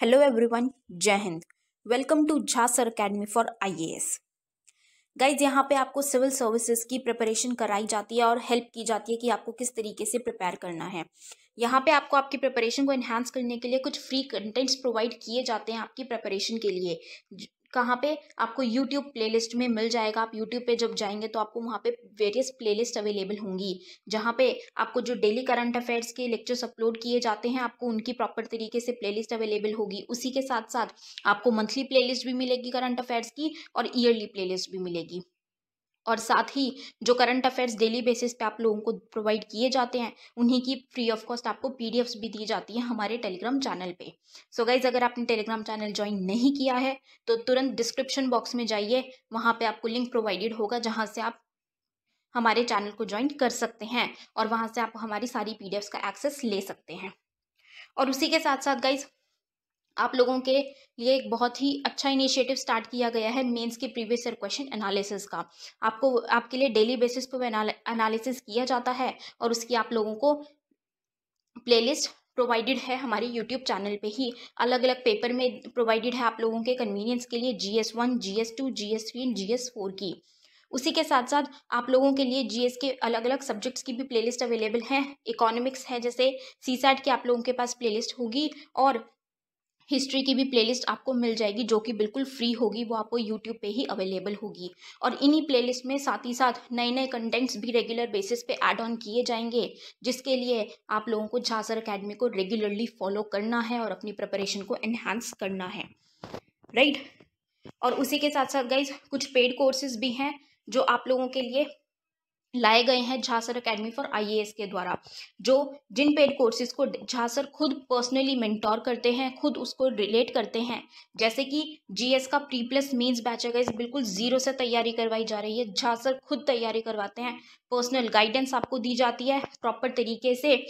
Hello everyone जय हिंद welcome to Jha sir academy for IAS guys यहाँ पे आपको सिविल सर्विसेज की प्रिपरेशन कराई जाती है और हेल्प की जाती है कि आपको किस तरीके से प्रिपेयर करना है यहाँ पे आपको आपकी प्रिपरेशन को एनहांस करने के लिए कुछ फ्री कंटेंट्स प्रोवाइड किए जाते हैं आपकी प्रिपरेशन के लिए कहाँ पे आपको यूट्यूब प्लेलिस्ट में मिल जाएगा आप यूट्यूब पे जब जाएंगे तो आपको वहाँ पे वेरियस प्लेलिस्ट अवेलेबल होंगी जहाँ पे आपको जो डेली करंट अफेयर्स के लेक्चर्स अपलोड किए जाते हैं आपको उनकी प्रॉपर तरीके से प्लेलिस्ट अवेलेबल होगी उसी के साथ साथ आपको मंथली प्लेलिस्ट भी मिलेगी करंट अफेयर्स की और ईयरली प्लेलिस्ट भी मिलेगी और साथ ही जो करंट अफेयर्स डेली बेसिस पे आप लोगों को प्रोवाइड किए जाते हैं उन्हीं की फ्री ऑफ कॉस्ट आपको पीडीएफ्स भी दी जाती हैं हमारे टेलीग्राम चैनल पे सो so गाइज अगर आपने टेलीग्राम चैनल ज्वाइन नहीं किया है तो तुरंत डिस्क्रिप्शन बॉक्स में जाइए वहाँ पर आपको लिंक प्रोवाइडेड होगा जहाँ से आप हमारे चैनल को ज्वाइन कर सकते हैं और वहाँ से आप हमारी सारी पी का एक्सेस ले सकते हैं और उसी के साथ साथ गाइज आप लोगों के लिए एक बहुत ही अच्छा इनिशिएटिव स्टार्ट किया गया है मेंस के प्रीवियस ईयर क्वेश्चन एनालिसिस का आपको आपके लिए डेली बेसिस पर एनालिसिस किया जाता है और उसकी आप लोगों को प्लेलिस्ट प्रोवाइडेड है हमारे यूट्यूब चैनल पे ही अलग अलग पेपर में प्रोवाइडेड है आप लोगों के कन्वीनियंस के लिए G S one G S two G S three and G S four की उसी के साथ साथ आप लोगों के लिए जीएस के अलग अलग सब्जेक्ट्स की भी प्लेलिस्ट अवेलेबल है इकोनॉमिक्स है जैसे सी सैट की आप लोगों के पास प्लेलिस्ट होगी और हिस्ट्री की भी प्लेलिस्ट आपको मिल जाएगी जो कि बिल्कुल फ्री होगी वो आपको यूट्यूब पे ही अवेलेबल होगी और इन्हीं प्लेलिस्ट में साथ ही साथ नए नए कंटेंट्स भी रेगुलर बेसिस पे ऐड ऑन किए जाएंगे जिसके लिए आप लोगों को झासर अकेडमी को रेगुलरली फॉलो करना है और अपनी प्रिपरेशन को एनहांस करना है राइट right? और उसी के साथ साथ गाइज कुछ पेड कोर्सेज भी हैं जो आप लोगों के लिए लाए गए हैं झांसर एकेडमी फॉर आईएएस के द्वारा जो जिन पेड कोर्सेज को झांसर खुद पर्सनली मेंटोर करते हैं खुद उसको रिलेट करते हैं जैसे कि जीएस का प्री प्लस मेन्स बैच है इस बिल्कुल जीरो से तैयारी करवाई जा रही है झांसर खुद तैयारी करवाते हैं पर्सनल गाइडेंस आपको दी जाती है प्रॉपर तरीके से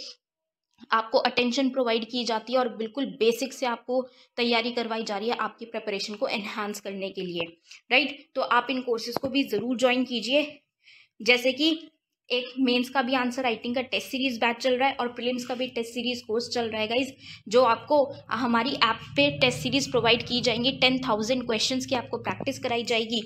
आपको अटेंशन प्रोवाइड की जाती है और बिल्कुल बेसिक से आपको तैयारी करवाई जा रही है आपकी प्रेपरेशन को एनहांस करने के लिए राइट तो आप इन कोर्सेज को भी ज़रूर ज्वाइन कीजिए जैसे कि एक मेंस का भी आंसर राइटिंग का टेस्ट सीरीज बैच चल रहा है और प्रीलिम्स का भी टेस्ट सीरीज कोर्स चल रहा है गाइज जो आपको हमारी ऐप पे टेस्ट सीरीज प्रोवाइड की जाएंगी टेन थाउजेंड क्वेश्चन की आपको प्रैक्टिस कराई जाएगी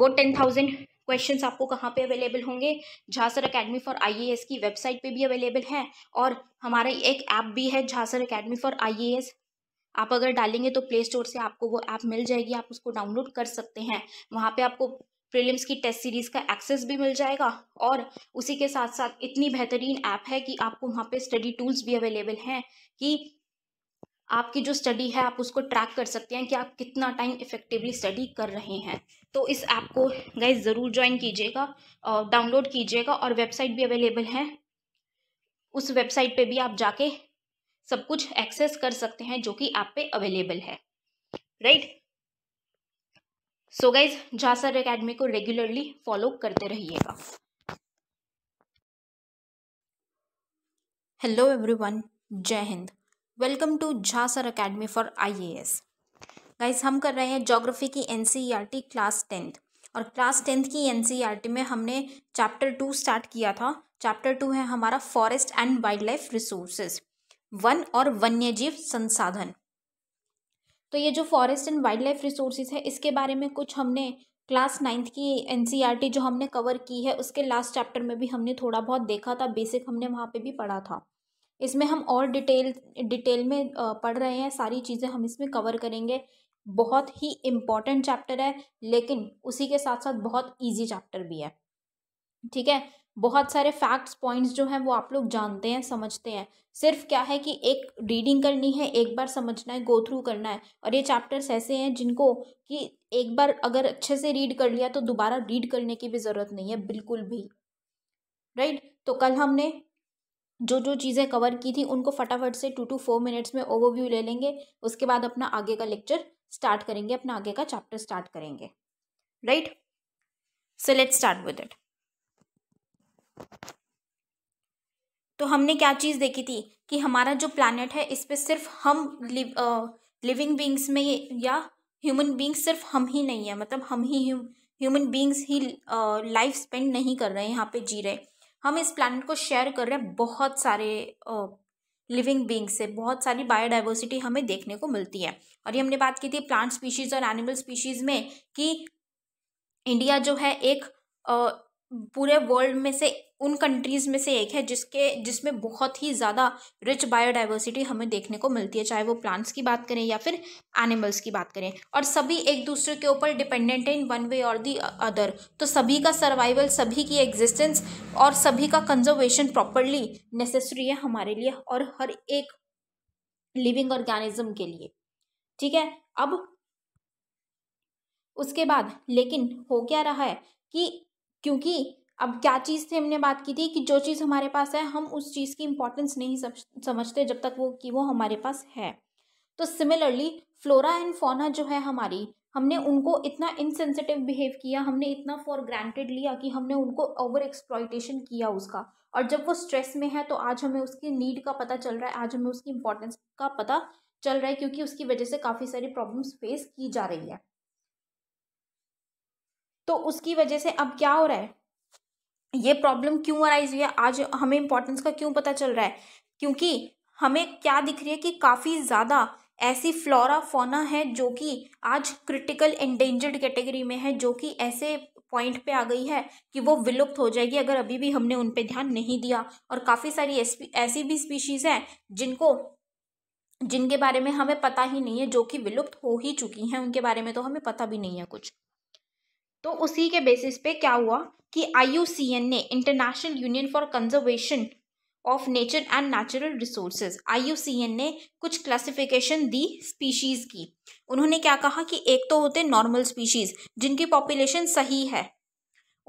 वो टेन थाउजेंड क्वेश्चन आपको कहाँ पे अवेलेबल होंगे झांसर अकेडमी फॉर आई की वेबसाइट पे भी अवेलेबल है और हमारा एक ऐप भी है झांसर अकेडमी फॉर आई आप अगर डालेंगे तो प्ले स्टोर से आपको वो ऐप मिल जाएगी आप उसको डाउनलोड कर सकते हैं वहाँ पे आपको प्रीलिम्स की टेस्ट सीरीज़ का एक्सेस भी मिल जाएगा और उसी के साथ साथ इतनी बेहतरीन ऐप है कि आपको वहाँ पे स्टडी टूल्स भी अवेलेबल हैं कि आपकी जो स्टडी है आप उसको ट्रैक कर सकते हैं कि आप कितना टाइम इफेक्टिवली स्टडी कर रहे हैं तो इस ऐप को गए ज़रूर ज्वाइन कीजिएगा और डाउनलोड कीजिएगा और वेबसाइट भी अवेलेबल है उस वेबसाइट पर भी आप जाके सब कुछ एक्सेस कर सकते हैं जो कि ऐप पे अवेलेबल है right so guys Jha sir academy को रेगुलरली फॉलो करते रहिएगा हेलो एवरीवन जय हिंद welcome to Jha sir academy for IAS guys हम कर रहे हैं जोग्राफी की एनसीईआरटी क्लास टेंथ और क्लास टेंथ की एनसीईआरटी e में हमने चैप्टर टू स्टार्ट किया था चैप्टर टू है हमारा forest and wild life resources वन और वन्य जीव संसाधन तो ये जो forest and wild life resources है इसके बारे में कुछ हमने क्लास नाइन्थ की एन e जो हमने कवर की है उसके लास्ट चैप्टर में भी हमने थोड़ा बहुत देखा था बेसिक हमने वहाँ पे भी पढ़ा था इसमें हम और डिटेल डिटेल में पढ़ रहे हैं सारी चीज़ें हम इसमें कवर करेंगे बहुत ही इम्पॉर्टेंट चैप्टर है लेकिन उसी के साथ साथ बहुत ईजी चैप्टर भी है ठीक है बहुत सारे फैक्ट्स पॉइंट्स जो हैं वो आप लोग जानते हैं समझते हैं सिर्फ क्या है कि एक रीडिंग करनी है एक बार समझना है गो थ्रू करना है और ये चैप्टर्स ऐसे हैं जिनको कि एक बार अगर अच्छे से रीड कर लिया तो दोबारा रीड करने की भी ज़रूरत नहीं है बिल्कुल भी राइट तो कल हमने जो जो चीज़ें कवर की थी उनको फटाफट से टू टू फोर मिनट्स में ओवरव्यू ले लेंगे उसके बाद अपना आगे का लेक्चर स्टार्ट करेंगे अपना आगे का चैप्टर स्टार्ट करेंगे right so let start with it तो हमने क्या चीज़ देखी थी कि हमारा जो प्लानट है इस पर सिर्फ हम लिव, आ, लिविंग बींग्स में या ह्यूमन बींग्स सिर्फ हम ही नहीं है मतलब हम ही ह्यूमन बींग्स ही लाइफ स्पेंड नहीं कर रहे हैं यहाँ पे जी रहे हम इस प्लानट को शेयर कर रहे हैं बहुत सारे लिविंग बींग्स से बहुत सारी बायोडाइवर्सिटी हमें देखने को मिलती है और ये हमने बात की थी प्लांट स्पीशीज़ और एनिमल स्पीशीज़ में कि इंडिया जो है एक आ, पूरे वर्ल्ड में से उन कंट्रीज़ में से एक है जिसके जिसमें बहुत ही ज़्यादा रिच बायोडाइवर्सिटी हमें देखने को मिलती है चाहे वो प्लांट्स की बात करें या फिर एनिमल्स की बात करें और सभी एक दूसरे के ऊपर डिपेंडेंट है इन वन वे और दी अदर तो सभी का सर्वाइवल सभी की एग्जिस्टेंस और सभी का कंजर्वेशन प्रॉपरली नेसेसरी है हमारे लिए और हर एक लिविंग ऑर्गेनिज्म के लिए ठीक है अब उसके बाद लेकिन हो क्या रहा है कि क्योंकि अब क्या चीज़ थी हमने बात की थी कि जो चीज़ हमारे पास है हम उस चीज़ की इम्पोर्टेंस नहीं समझते जब तक वो कि वो हमारे पास है तो सिमिलरली फ्लोरा एंड फोना जो है हमारी हमने उनको इतना इनसेंसिटिव बिहेव किया हमने इतना फॉर ग्रांटेड लिया कि हमने उनको ओवर एक्सप्लॉयटेशन किया उसका और जब वो स्ट्रेस में है तो आज हमें उसकी नीड का पता चल रहा है आज हमें उसकी इम्पोर्टेंस का पता चल रहा है क्योंकि उसकी वजह से काफ़ी सारी प्रॉब्लम्स फेस की जा रही है तो उसकी वजह से अब क्या हो रहा है ये प्रॉब्लम क्यों अराइज हुई है आज हमें इम्पोर्टेंस का क्यों पता चल रहा है क्योंकि हमें क्या दिख रही है कि काफ़ी ज़्यादा ऐसी फ्लोरा फोना है जो कि आज क्रिटिकल एंडेंजर्ड कैटेगरी में है जो कि ऐसे पॉइंट पे आ गई है कि वो विलुप्त हो जाएगी अगर अभी भी हमने उन पर ध्यान नहीं दिया और काफ़ी सारी ऐसी भी स्पीशीज़ हैं जिनको जिनके बारे में हमें पता ही नहीं है जो कि विलुप्त हो ही चुकी हैं उनके बारे में तो हमें पता भी नहीं है कुछ तो उसी के बेसिस पे क्या हुआ कि आई ने international union for conservation of nature and natural resources आई ने कुछ क्लासिफिकेशन दी स्पीशीज़ की उन्होंने क्या कहा कि एक तो होते नॉर्मल स्पीशीज़ जिनकी पॉपुलेशन सही है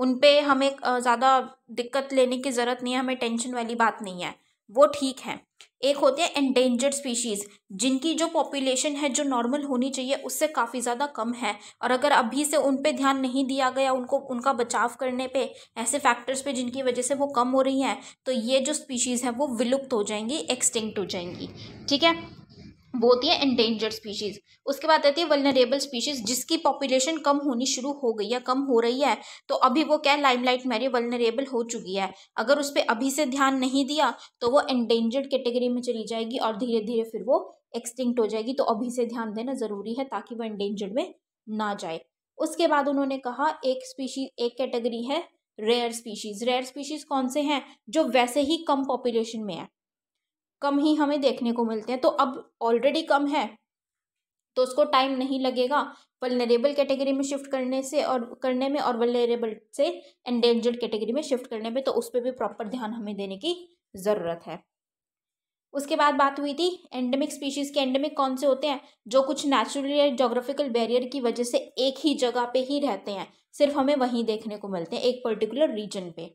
उन पे हमें ज़्यादा दिक्कत लेने की ज़रूरत नहीं है हमें टेंशन वाली बात नहीं है वो ठीक है एक होते हैं एंडेंजर्ड स्पीशीज़ जिनकी जो पॉपुलेशन है जो नॉर्मल होनी चाहिए उससे काफ़ी ज़्यादा कम है और अगर अभी से उन पर ध्यान नहीं दिया गया उनको उनका बचाव करने पे ऐसे फैक्टर्स पे जिनकी वजह से वो कम हो रही हैं तो ये जो स्पीशीज़ हैं वो विलुप्त हो जाएंगी एक्सटिंक्ट हो जाएंगी ठीक है वो होती है एंडेंजर्ड स्पीशीज़ उसके बाद आती है वलनरेबल स्पीशीज़ जिसकी पॉपुलेशन कम होनी शुरू हो गई है कम हो रही है तो अभी वो क्या लाइमलाइट मैरी रही वलनरेबल हो चुकी है अगर उस पर अभी से ध्यान नहीं दिया तो वो एंडेंजर्ड कैटेगरी में चली जाएगी और धीरे धीरे फिर वो एक्सटिंक्ट हो जाएगी तो अभी से ध्यान देना ज़रूरी है ताकि वो एंडेंजर्ड में ना जाए उसके बाद उन्होंने कहा एक स्पीशी एक कैटेगरी है रेयर स्पीशीज़ रेयर स्पीशीज़ कौन से हैं जो वैसे ही कम पॉपुलेशन में है कम ही हमें देखने को मिलते हैं तो अब ऑलरेडी कम है तो उसको टाइम नहीं लगेगा वलनरेबल कैटेगरी में शिफ्ट करने से और करने में और वलनरेबल से एंडेंजर्ड कैटेगरी में शिफ्ट करने में तो उस पर भी प्रॉपर ध्यान हमें देने की ज़रूरत है उसके बाद बात हुई थी एंडेमिक स्पीशीज़ के एंडेमिक कौन से होते हैं जो कुछ नेचुरल या जोग्राफिकल बैरियर की वजह से एक ही जगह पे ही रहते हैं सिर्फ हमें वहीं देखने को मिलते हैं एक पर्टिकुलर रीजन पे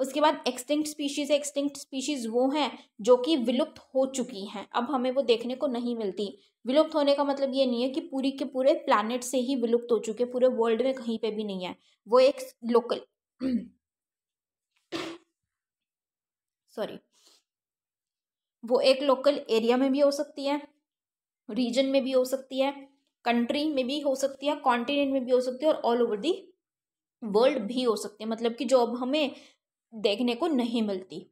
उसके बाद एक्सटिंक्ट स्पीशीज़ है एक्सटिंक्ट स्पीशीज़ वो हैं जो कि विलुप्त हो चुकी हैं अब हमें वो देखने को नहीं मिलती विलुप्त होने का मतलब ये नहीं है कि पूरी के पूरे प्लानट से ही विलुप्त हो चुके पूरे वर्ल्ड में कहीं पे भी नहीं है वो एक लोकल सॉरी वो एक लोकल एरिया में भी हो सकती है रीजन में भी हो सकती है कंट्री में भी हो सकती है कॉन्टिनेंट में भी हो सकती है और ऑल ओवर दी वर्ल्ड भी हो सकते हैं मतलब कि जो अब हमें देखने को नहीं मिलती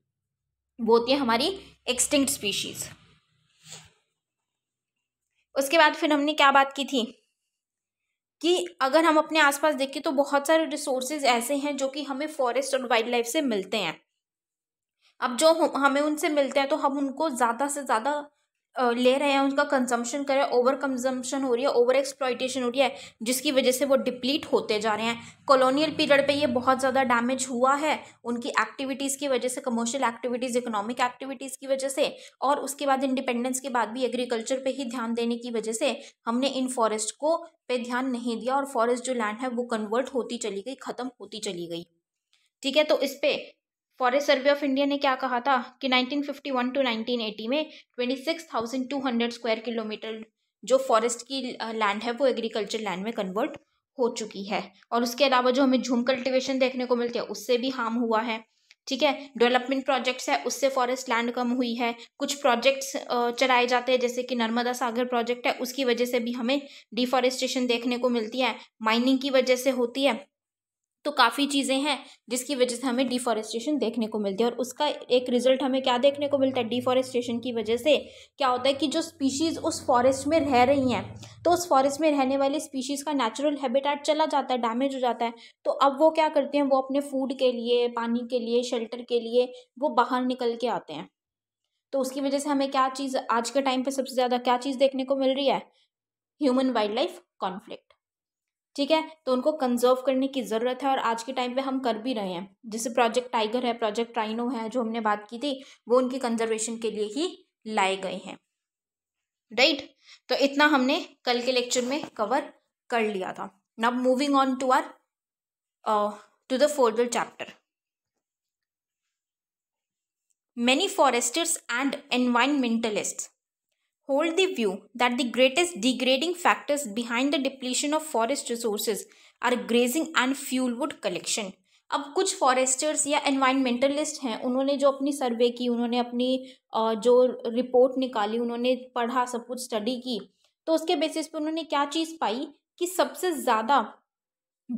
वो होती है हमारी एक्सटिंक्ट स्पीशीज उसके बाद फिर हमने क्या बात की थी कि अगर हम अपने आसपास देखें तो बहुत सारे रिसोर्सेज ऐसे हैं जो कि हमें फॉरेस्ट और वाइल्ड लाइफ से मिलते हैं अब जो हमें उनसे मिलते हैं तो हम उनको ज़्यादा से ज़्यादा ले रहे हैं उनका कंजम्पशन कर रहे हैं ओवर कंजम्पशन हो रही है ओवर एक्सप्लॉयटेशन हो रही है जिसकी वजह से वो डिप्लीट होते जा रहे हैं कॉलोनियल पीरियड पे ये बहुत ज़्यादा डैमेज हुआ है उनकी एक्टिविटीज़ की वजह से कमर्शियल एक्टिविटीज़ इकोनॉमिक एक्टिविटीज़ की वजह से और उसके बाद इंडिपेंडेंस के बाद भी एग्रीकल्चर पर ही ध्यान देने की वजह से हमने इन फॉरेस्ट को पे ध्यान नहीं दिया और फॉरेस्ट जो लैंड है वो कन्वर्ट होती चली गई ख़त्म होती चली गई ठीक है तो इस पर फॉरेस्ट सर्वे ऑफ इंडिया ने क्या कहा था कि 1951 टू 1980 में 26,200 स्क्वायर किलोमीटर जो फॉरेस्ट की लैंड है वो एग्रीकल्चर लैंड में कन्वर्ट हो चुकी है और उसके अलावा जो हमें झूम कल्टिवेशन देखने को मिलती है उससे भी हार्म हुआ है ठीक है डेवलपमेंट प्रोजेक्ट्स है उससे फॉरेस्ट लैंड कम हुई है कुछ प्रोजेक्ट्स चलाए जाते हैं जैसे कि नर्मदा सागर प्रोजेक्ट है उसकी वजह से भी हमें डिफॉरेस्टेशन देखने को मिलती है माइनिंग की वजह से होती है तो काफ़ी चीज़ें हैं जिसकी वजह से हमें डिफॉरेस्टेशन देखने को मिलती है और उसका एक रिजल्ट हमें क्या देखने को मिलता है डिफॉरेस्टेशन की वजह से क्या होता है कि जो स्पीशीज़ उस फॉरेस्ट में रह रही हैं तो उस फॉरेस्ट में रहने वाली स्पीशीज़ का नेचुरल हैबिटेट चला जाता है डैमेज हो जाता है तो अब वो क्या करते हैं वो अपने फूड के लिए पानी के लिए शेल्टर के लिए वो बाहर निकल के आते हैं तो उसकी वजह से हमें क्या चीज़ आज के टाइम पर सबसे ज़्यादा क्या चीज़ देखने को मिल रही है ह्यूमन वाइल्ड लाइफ कॉन्फ्लिक्ट ठीक है तो उनको कंजर्व करने की ज़रूरत है और आज के टाइम पे हम कर भी रहे हैं जैसे प्रोजेक्ट टाइगर है प्रोजेक्ट राइनो है जो हमने बात की थी वो उनकी कंजर्वेशन के लिए ही लाए गए हैं राइट तो इतना हमने कल के लेक्चर में कवर कर लिया था नब moving on to our to the fourth chapter many foresters and environmentalist hold the view that the greatest degrading factors behind the depletion of forest resources are grazing and fuel wood collection अब कुछ Forester's या environmentalist हैं उन्होंने जो अपनी सर्वे की उन्होंने अपनी जो रिपोर्ट निकाली उन्होंने पढ़ा सब कुछ स्टडी की तो उसके बेसिस पे उन्होंने क्या चीज़ पाई कि सबसे ज़्यादा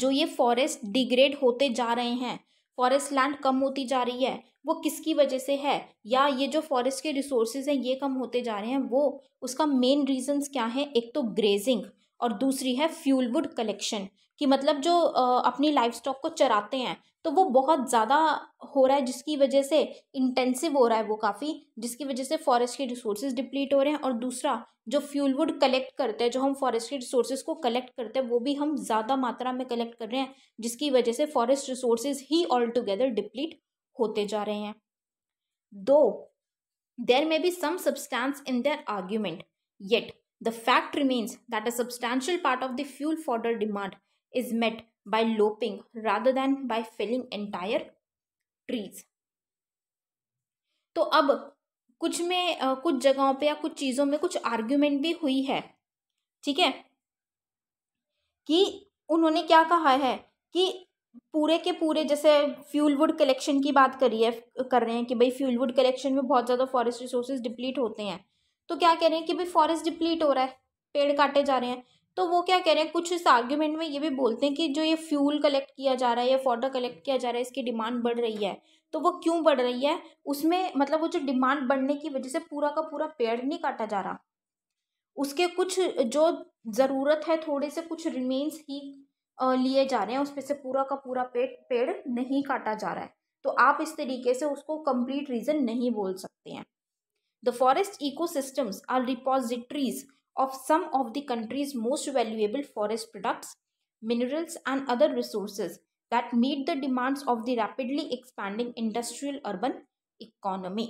जो ये फॉरेस्ट डिग्रेड होते जा रहे हैं फॉरेस्ट लैंड कम होती जा रही है वो किसकी वजह से है या ये जो फॉरेस्ट के रिसोर्सेज हैं ये कम होते जा रहे हैं वो उसका मेन रीजंस क्या है एक तो ग्रेजिंग और दूसरी है फ्यूल वुड कलेक्शन कि मतलब जो अपनी लाइफ स्टॉक को चराते हैं तो वो बहुत ज़्यादा हो रहा है जिसकी वजह से इंटेंसिव हो रहा है वो काफ़ी जिसकी वजह से फॉरेस्ट के रिसोर्सेज डिप्लीट हो रहे हैं और दूसरा जो फ्यूल वुड कलेक्ट करते हैं जो हम फॉरेस्ट के रिसोर्सेज को कलेक्ट करते हैं वो भी हम ज़्यादा मात्रा में कलेक्ट कर रहे हैं जिसकी वजह से फॉरेस्ट रिसोर्सेज ही ऑल टुगेदर डिप्लीट होते जा रहे हैं though there may be some substance in their argument yet the fact remains that a substantial part of the fuel fodder demand is met by loping rather than by felling entire trees. तो अब कुछ में कुछ जगहों पे या कुछ चीज़ों में कुछ आर्ग्यूमेंट भी हुई है ठीक है कि उन्होंने क्या कहा है कि पूरे के पूरे जैसे फ्यूल वुड कलेक्शन की बात करी है कर रहे हैं कि भाई फ्यूल वुड कलेक्शन में बहुत ज़्यादा फॉरेस्ट रिसोर्सेज डिप्लीट होते हैं तो क्या कह रहे हैं कि भाई फॉरेस्ट डिप्लीट हो रहा है पेड़ काटे जा रहे हैं तो वो क्या कह रहे हैं कुछ इस आर्ग्यूमेंट में ये भी बोलते हैं कि जो ये फ्यूल कलेक्ट किया जा रहा है या फोटो कलेक्ट किया जा रहा है इसकी डिमांड बढ़ रही है तो वो क्यों बढ़ रही है उसमें मतलब वो जो डिमांड बढ़ने की वजह से पूरा का पूरा पेड़ नहीं काटा जा रहा उसके कुछ जो ज़रूरत है थोड़े से कुछ रिमेन्स ही लिए जा रहे हैं उसमें से पूरा का पूरा पेड़ पेड़ नहीं काटा जा रहा है तो आप इस तरीके से उसको कंप्लीट रीज़न नहीं बोल सकते हैं the forest ecosystems are depositories of some of the country's most valuable forest products, minerals, and other resources that meet the demands of the rapidly expanding industrial urban economy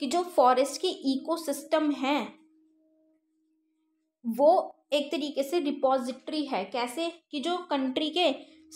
ki jo forest ki ecosystem hai wo ek tarike se repository hai kaise ki jo country ke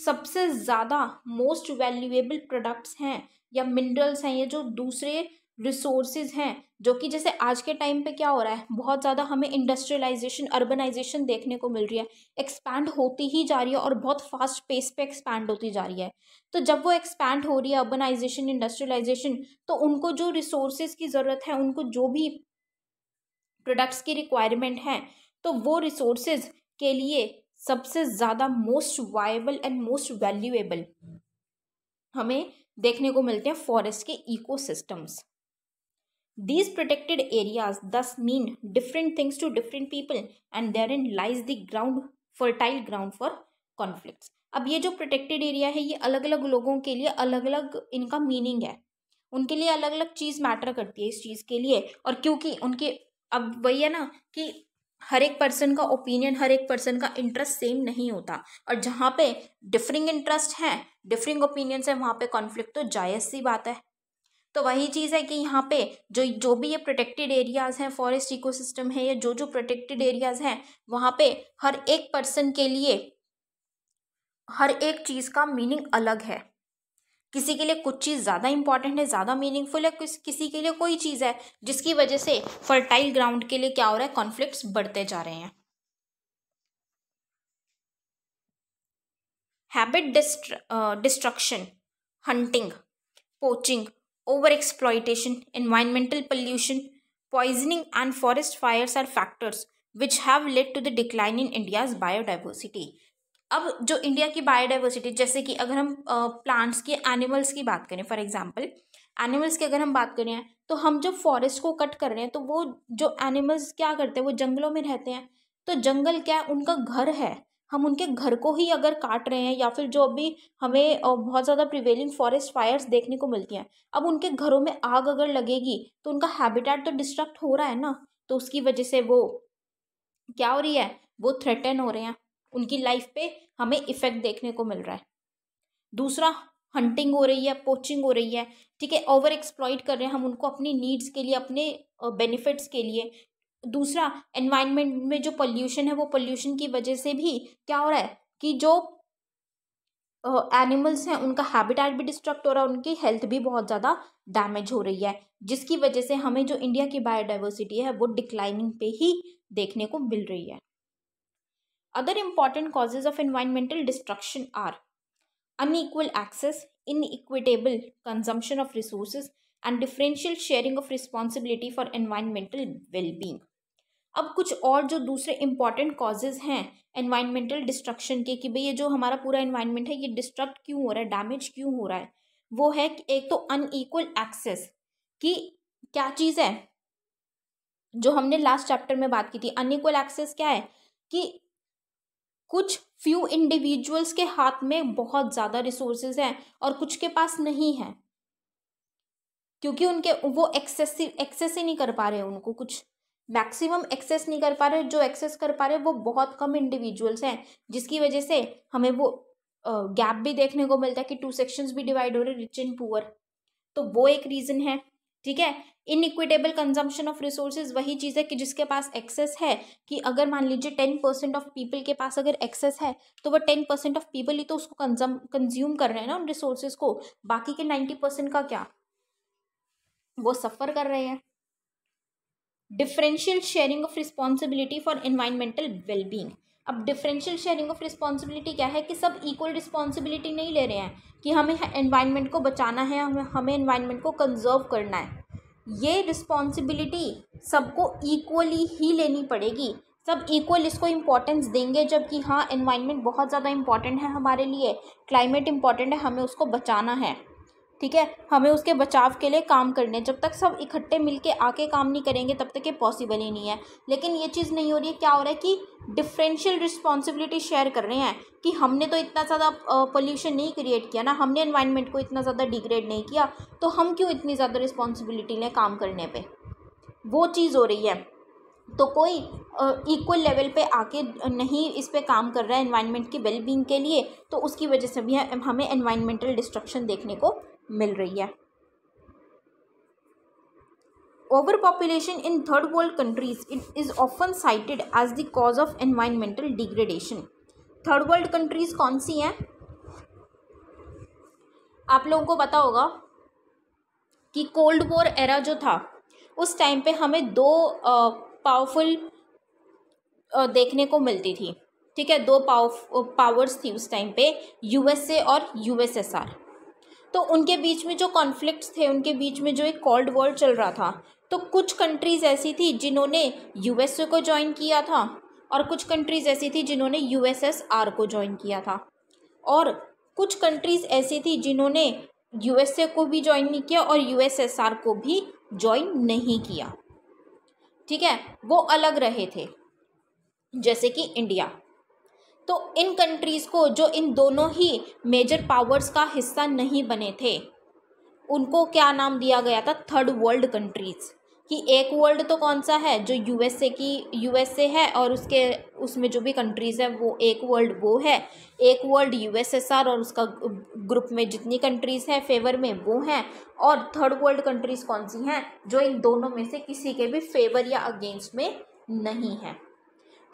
सबसे ज़्यादा most valuable products हैं या minerals हैं ये जो दूसरे resources हैं जो कि जैसे आज के टाइम पे क्या हो रहा है बहुत ज़्यादा हमें इंडस्ट्रियलाइजेशन अर्बनाइजेशन देखने को मिल रही है एक्सपैंड होती ही जा रही है और बहुत फास्ट पेस पे एक्सपैंड होती जा रही है तो जब वो एक्सपैंड हो रही है अर्बनाइजेशन इंडस्ट्रियलाइजेशन तो उनको जो रिसोर्सेज की ज़रूरत है उनको जो भी प्रोडक्ट्स की रिक्वायरमेंट हैं तो वो रिसोर्सेज के लिए सबसे ज़्यादा most viable and most valuable हमें देखने को मिलते हैं फॉरेस्ट के ecosystems These protected areas thus mean different things to different people and therein lies the ground fertile ground for conflicts. अब ये जो प्रोटेक्टेड एरिया है ये अलग अलग लोगों के लिए अलग अलग इनका मीनिंग है उनके लिए अलग अलग चीज़ मैटर करती है इस चीज़ के लिए और क्योंकि उनके अब वही है ना कि हर एक पर्सन का ओपिनियन हर एक पर्सन का इंटरेस्ट सेम नहीं होता और जहाँ पे डिफरिंग इंटरेस्ट हैं डिफरिंग ओपिनियंस हैं वहाँ पे कॉन्फ्लिक्ट तो जायज़ सी बात है तो वही चीज़ है कि यहाँ पे जो जो भी ये प्रोटेक्टेड एरियाज़ हैं फॉरेस्ट इकोसिस्टम है या जो जो प्रोटेक्टेड एरियाज़ हैं वहाँ पे हर एक पर्सन के लिए हर एक चीज़ का मीनिंग अलग है किसी के लिए कुछ चीज़ ज़्यादा इंपॉर्टेंट है ज़्यादा मीनिंगफुल है किस किसी के लिए कोई चीज़ है जिसकी वजह से फर्टाइल ग्राउंड के लिए क्या हो रहा है कॉन्फ्लिक्ट बढ़ते जा रहे हैं habitat destruction hunting poaching over exploitation, environmental pollution, poisoning, and forest fires are factors which have led to the decline in India's biodiversity. अब जो इंडिया की बायोडाइवर्सिटी जैसे कि अगर हम प्लांट्स की एनिमल्स की बात करें फॉर एग्जांपल एनिमल्स की अगर हम बात करें तो हम जब फॉरेस्ट को कट कर रहे हैं तो वो जो एनिमल्स क्या करते हैं वो जंगलों में रहते हैं तो जंगल क्या है उनका घर है हम उनके घर को ही अगर काट रहे हैं या फिर जो अभी हमें बहुत ज़्यादा प्रिवेलिंग फॉरेस्ट फायर्स देखने को मिलती हैं अब उनके घरों में आग अगर लगेगी तो उनका हैबिटेट तो डिस्ट्रक्ट हो रहा है ना तो उसकी वजह से वो क्या हो रही है वो थ्रेटन हो रहे हैं उनकी लाइफ पे हमें इफ़ेक्ट देखने को मिल रहा है दूसरा हंटिंग हो रही है पोचिंग हो रही है ठीक है ओवर एक्सप्लॉइट कर रहे हैं हम उनको अपनी नीड्स के लिए अपने बेनिफिट्स के लिए दूसरा एनवायरनमेंट में जो पोल्यूशन है वो पोल्यूशन की वजह से भी क्या हो रहा है कि जो एनिमल्स हैं उनका हैबिटेट भी डिस्ट्रक्ट हो रहा है उनकी हेल्थ भी बहुत ज़्यादा डैमेज हो रही है जिसकी वजह से हमें जो इंडिया की बायोडाइवर्सिटी है वो डिक्लाइनिंग पे ही देखने को मिल रही है other important causes of environmental destruction are unequal access inequitable consumption of resources, and differential sharing of responsibility for environmental wellbeing अब कुछ और जो दूसरे इम्पॉर्टेंट कॉजेज़ हैं एनवायरमेंटल डिस्ट्रक्शन के कि भाई ये जो हमारा पूरा इन्वायरमेंट है ये डिस्ट्रक्ट क्यों हो रहा है डैमेज क्यों हो रहा है वो है कि एक तो अनईक्वल एक्सेस कि क्या चीज़ है जो हमने लास्ट चैप्टर में बात की थी अनईक्वल एक्सेस क्या है कि कुछ फ्यू इंडिविजुअल्स के हाथ में बहुत ज़्यादा रिसोर्सेज हैं और कुछ के पास नहीं है क्योंकि उनके वो एक्सेसिव एक्सेस ही नहीं कर पा रहे उनको कुछ मैक्सिमम एक्सेस नहीं कर पा रहे जो एक्सेस कर पा रहे वो बहुत कम इंडिविजुअल्स हैं जिसकी वजह से हमें वो गैप भी देखने को मिलता है कि टू सेक्शंस भी डिवाइड हो रहे रिच एंड पुअर तो वो एक रीज़न है ठीक है inequitable consumption of resources वही चीज़ है कि जिसके पास एक्सेस है कि अगर मान लीजिए टेन परसेंट ऑफ पीपल के पास अगर एक्सेस है तो वो टेन परसेंट ऑफ पीपल ही तो उसको कंजम कंज्यूम कर रहे हैं ना उन रिसोर्सेज को बाकी के नाइन्टी परसेंट का क्या वो सफ़र कर रहे हैं differential sharing of responsibility for environmental wellbeing अब डिफरेंशियल शेयरिंग ऑफ रिस्पॉन्सिबिलिटी क्या है कि सब इक्वल रिस्पॉन्सिबिलिटी नहीं ले रहे हैं कि हमें इन्वायरमेंट को बचाना है हमें एनवायरमेंट इन्वायरमेंट को कंजर्व करना है ये रिस्पॉन्सिबिलिटी सबको इक्वली ही लेनी पड़ेगी सब इक्वल इसको इम्पोर्टेंस देंगे जबकि हाँ इन्वायरमेंट बहुत ज़्यादा इम्पॉर्टेंट है हमारे लिए क्लाइमेट इम्पॉर्टेंट है हमें उसको बचाना है ठीक है हमें उसके बचाव के लिए काम करने जब तक सब इकट्ठे मिलके आके काम नहीं करेंगे तब तक ये पॉसिबल ही नहीं है लेकिन ये चीज़ नहीं हो रही है क्या हो रहा है कि डिफरेंशियल रिस्पॉन्सिबिलिटी शेयर कर रहे हैं कि हमने तो इतना ज़्यादा पोल्यूशन नहीं क्रिएट किया ना हमने इन्वायरमेंट को इतना ज़्यादा डिग्रेड नहीं किया तो हम क्यों इतनी ज़्यादा रिस्पॉन्सिबिलिटी लें काम करने पर वो चीज़ हो रही है तो कोई इक्वल लेवल पे आके नहीं इस पे काम कर रहा है एनवायरनमेंट की वेलबींग के लिए तो उसकी वजह से भी हमें इन्वायरमेंटल डिस्ट्रक्शन देखने को मिल रही है over population in third world countries it is often cited as the cause of environmental degradation third world countries कौन सी हैं आप लोगों को पता होगा कि कोल्ड वॉर एरा जो था उस टाइम पे हमें दो पावरफुल देखने को मिलती थी ठीक है दो पावर पावर्स थी उस टाइम पे यूएसए और यूएसएसआर तो उनके बीच में जो कॉन्फ्लिक्ट थे उनके बीच में जो एक कोल्ड वॉर चल रहा था तो कुछ कंट्रीज़ ऐसी थी जिन्होंने यू को ज्वाइन किया था और कुछ कंट्रीज़ ऐसी थी जिन्होंने यू को ज्वाइन किया था और कुछ कंट्रीज़ ऐसी थी जिन्होंने यू को भी ज्वाइन नहीं किया और यू को भी ज्वाइन नहीं किया ठीक है वो अलग रहे थे जैसे कि इंडिया तो इन कंट्रीज़ को जो इन दोनों ही मेजर पावर्स का हिस्सा नहीं बने थे उनको क्या नाम दिया गया था थर्ड वर्ल्ड कंट्रीज़ कि एक वर्ल्ड तो कौन सा है जो यूएसए की यूएसए है और उसके उसमें जो भी कंट्रीज़ है वो एक वर्ल्ड वो है एक वर्ल्ड यूएसएसआर और उसका ग्रुप में जितनी कंट्रीज़ हैं फेवर में वो हैं और थर्ड वर्ल्ड कंट्रीज़ कौन सी हैं जो इन दोनों में से किसी के भी फेवर या अगेंस्ट में नहीं हैं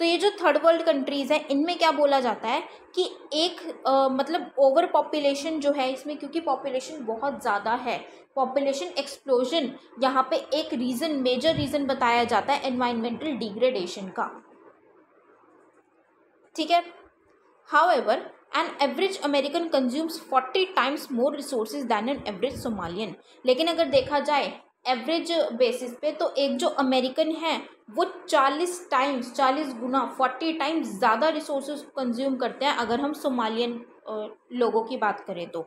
तो ये जो थर्ड वर्ल्ड कंट्रीज़ हैं इनमें क्या बोला जाता है कि एक आ, मतलब ओवर पॉपुलेशन जो है इसमें क्योंकि पॉपुलेशन बहुत ज़्यादा है पॉपुलेशन एक्सप्लोजन यहाँ पे एक रीज़न मेजर रीज़न बताया जाता है एनवायरमेंटल डिग्रेडेशन का ठीक है however an average American consumes forty times more resources than an average Somalian लेकिन अगर देखा जाए एवरेज बेसिस पे तो एक जो अमेरिकन है वो चालीस टाइम्स चालीस गुना फोर्टी टाइम्स ज़्यादा रिसोर्स कंज्यूम करते हैं अगर हम सोमालियन लोगों की बात करें तो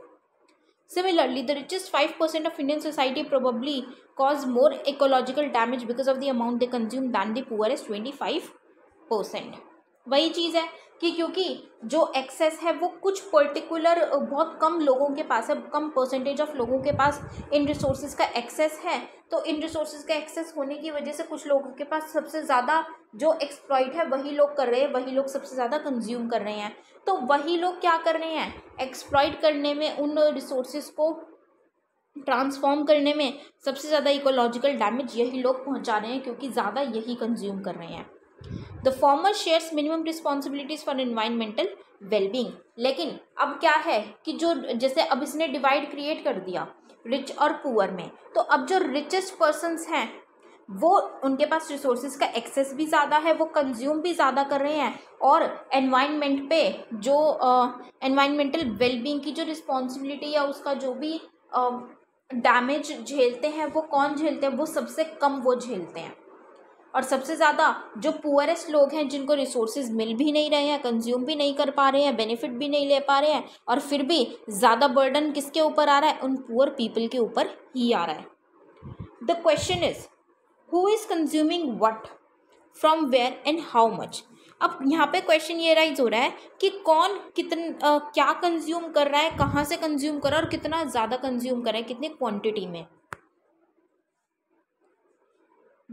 similarly the richest five percent of Indian society probably cause more ecological damage because of the amount they consume than the poor twenty five percent वही चीज़ है कि क्योंकि जो एक्सेस है वो कुछ पर्टिकुलर बहुत कम लोगों के पास है कम परसेंटेज ऑफ लोगों के पास इन रिसोर्सेज का एक्सेस है तो इन रिसोर्सेज का एक्सेस होने की वजह से कुछ लोगों के पास सबसे ज़्यादा जो एक्सप्लॉइट है वही लोग कर रहे हैं वही लोग सबसे ज़्यादा कंज्यूम कर रहे हैं तो वही लोग क्या कर रहे हैं एक्सप्लॉइट करने में उन रिसोर्सेज को ट्रांसफॉर्म करने में सबसे ज़्यादा इकोलॉजिकल डैमेज यही लोग पहुंचा रहे हैं क्योंकि ज़्यादा यही कंज्यूम कर रहे हैं the former shares minimum responsibilities for environmental wellbeing लेकिन अब क्या है कि जो जैसे अब इसने डिवाइड क्रिएट कर दिया रिच और पुअर में तो अब जो रिचेस्ट पर्सनस हैं वो उनके पास रिसोर्सेज का एक्सेस भी ज़्यादा है वो कंज्यूम भी ज़्यादा कर रहे हैं और एनवायरनमेंट पे जो एनवायरमेंटल uh, वेलबींग की जो रिस्पॉन्सिबिलिटी या उसका जो भी डैमेज uh, झेलते हैं वो कौन झेलते हैं वो सबसे कम वो झेलते हैं और सबसे ज़्यादा जो पुअरेस्ट लोग हैं जिनको रिसोर्सेज मिल भी नहीं रहे हैं कंज्यूम भी नहीं कर पा रहे हैं बेनिफिट भी नहीं ले पा रहे हैं और फिर भी ज़्यादा बर्डन किसके ऊपर आ रहा है उन पुअर पीपल के ऊपर ही आ रहा है the question is who is consuming what from where and how much अब यहाँ पे क्वेश्चन ये राइज हो रहा है कि कौन आ, क्या कंज्यूम कर रहा है कहाँ से कंज्यूम कर रहा है और कितना ज़्यादा कंज्यूम कर रहा है कितने क्वांटिटी में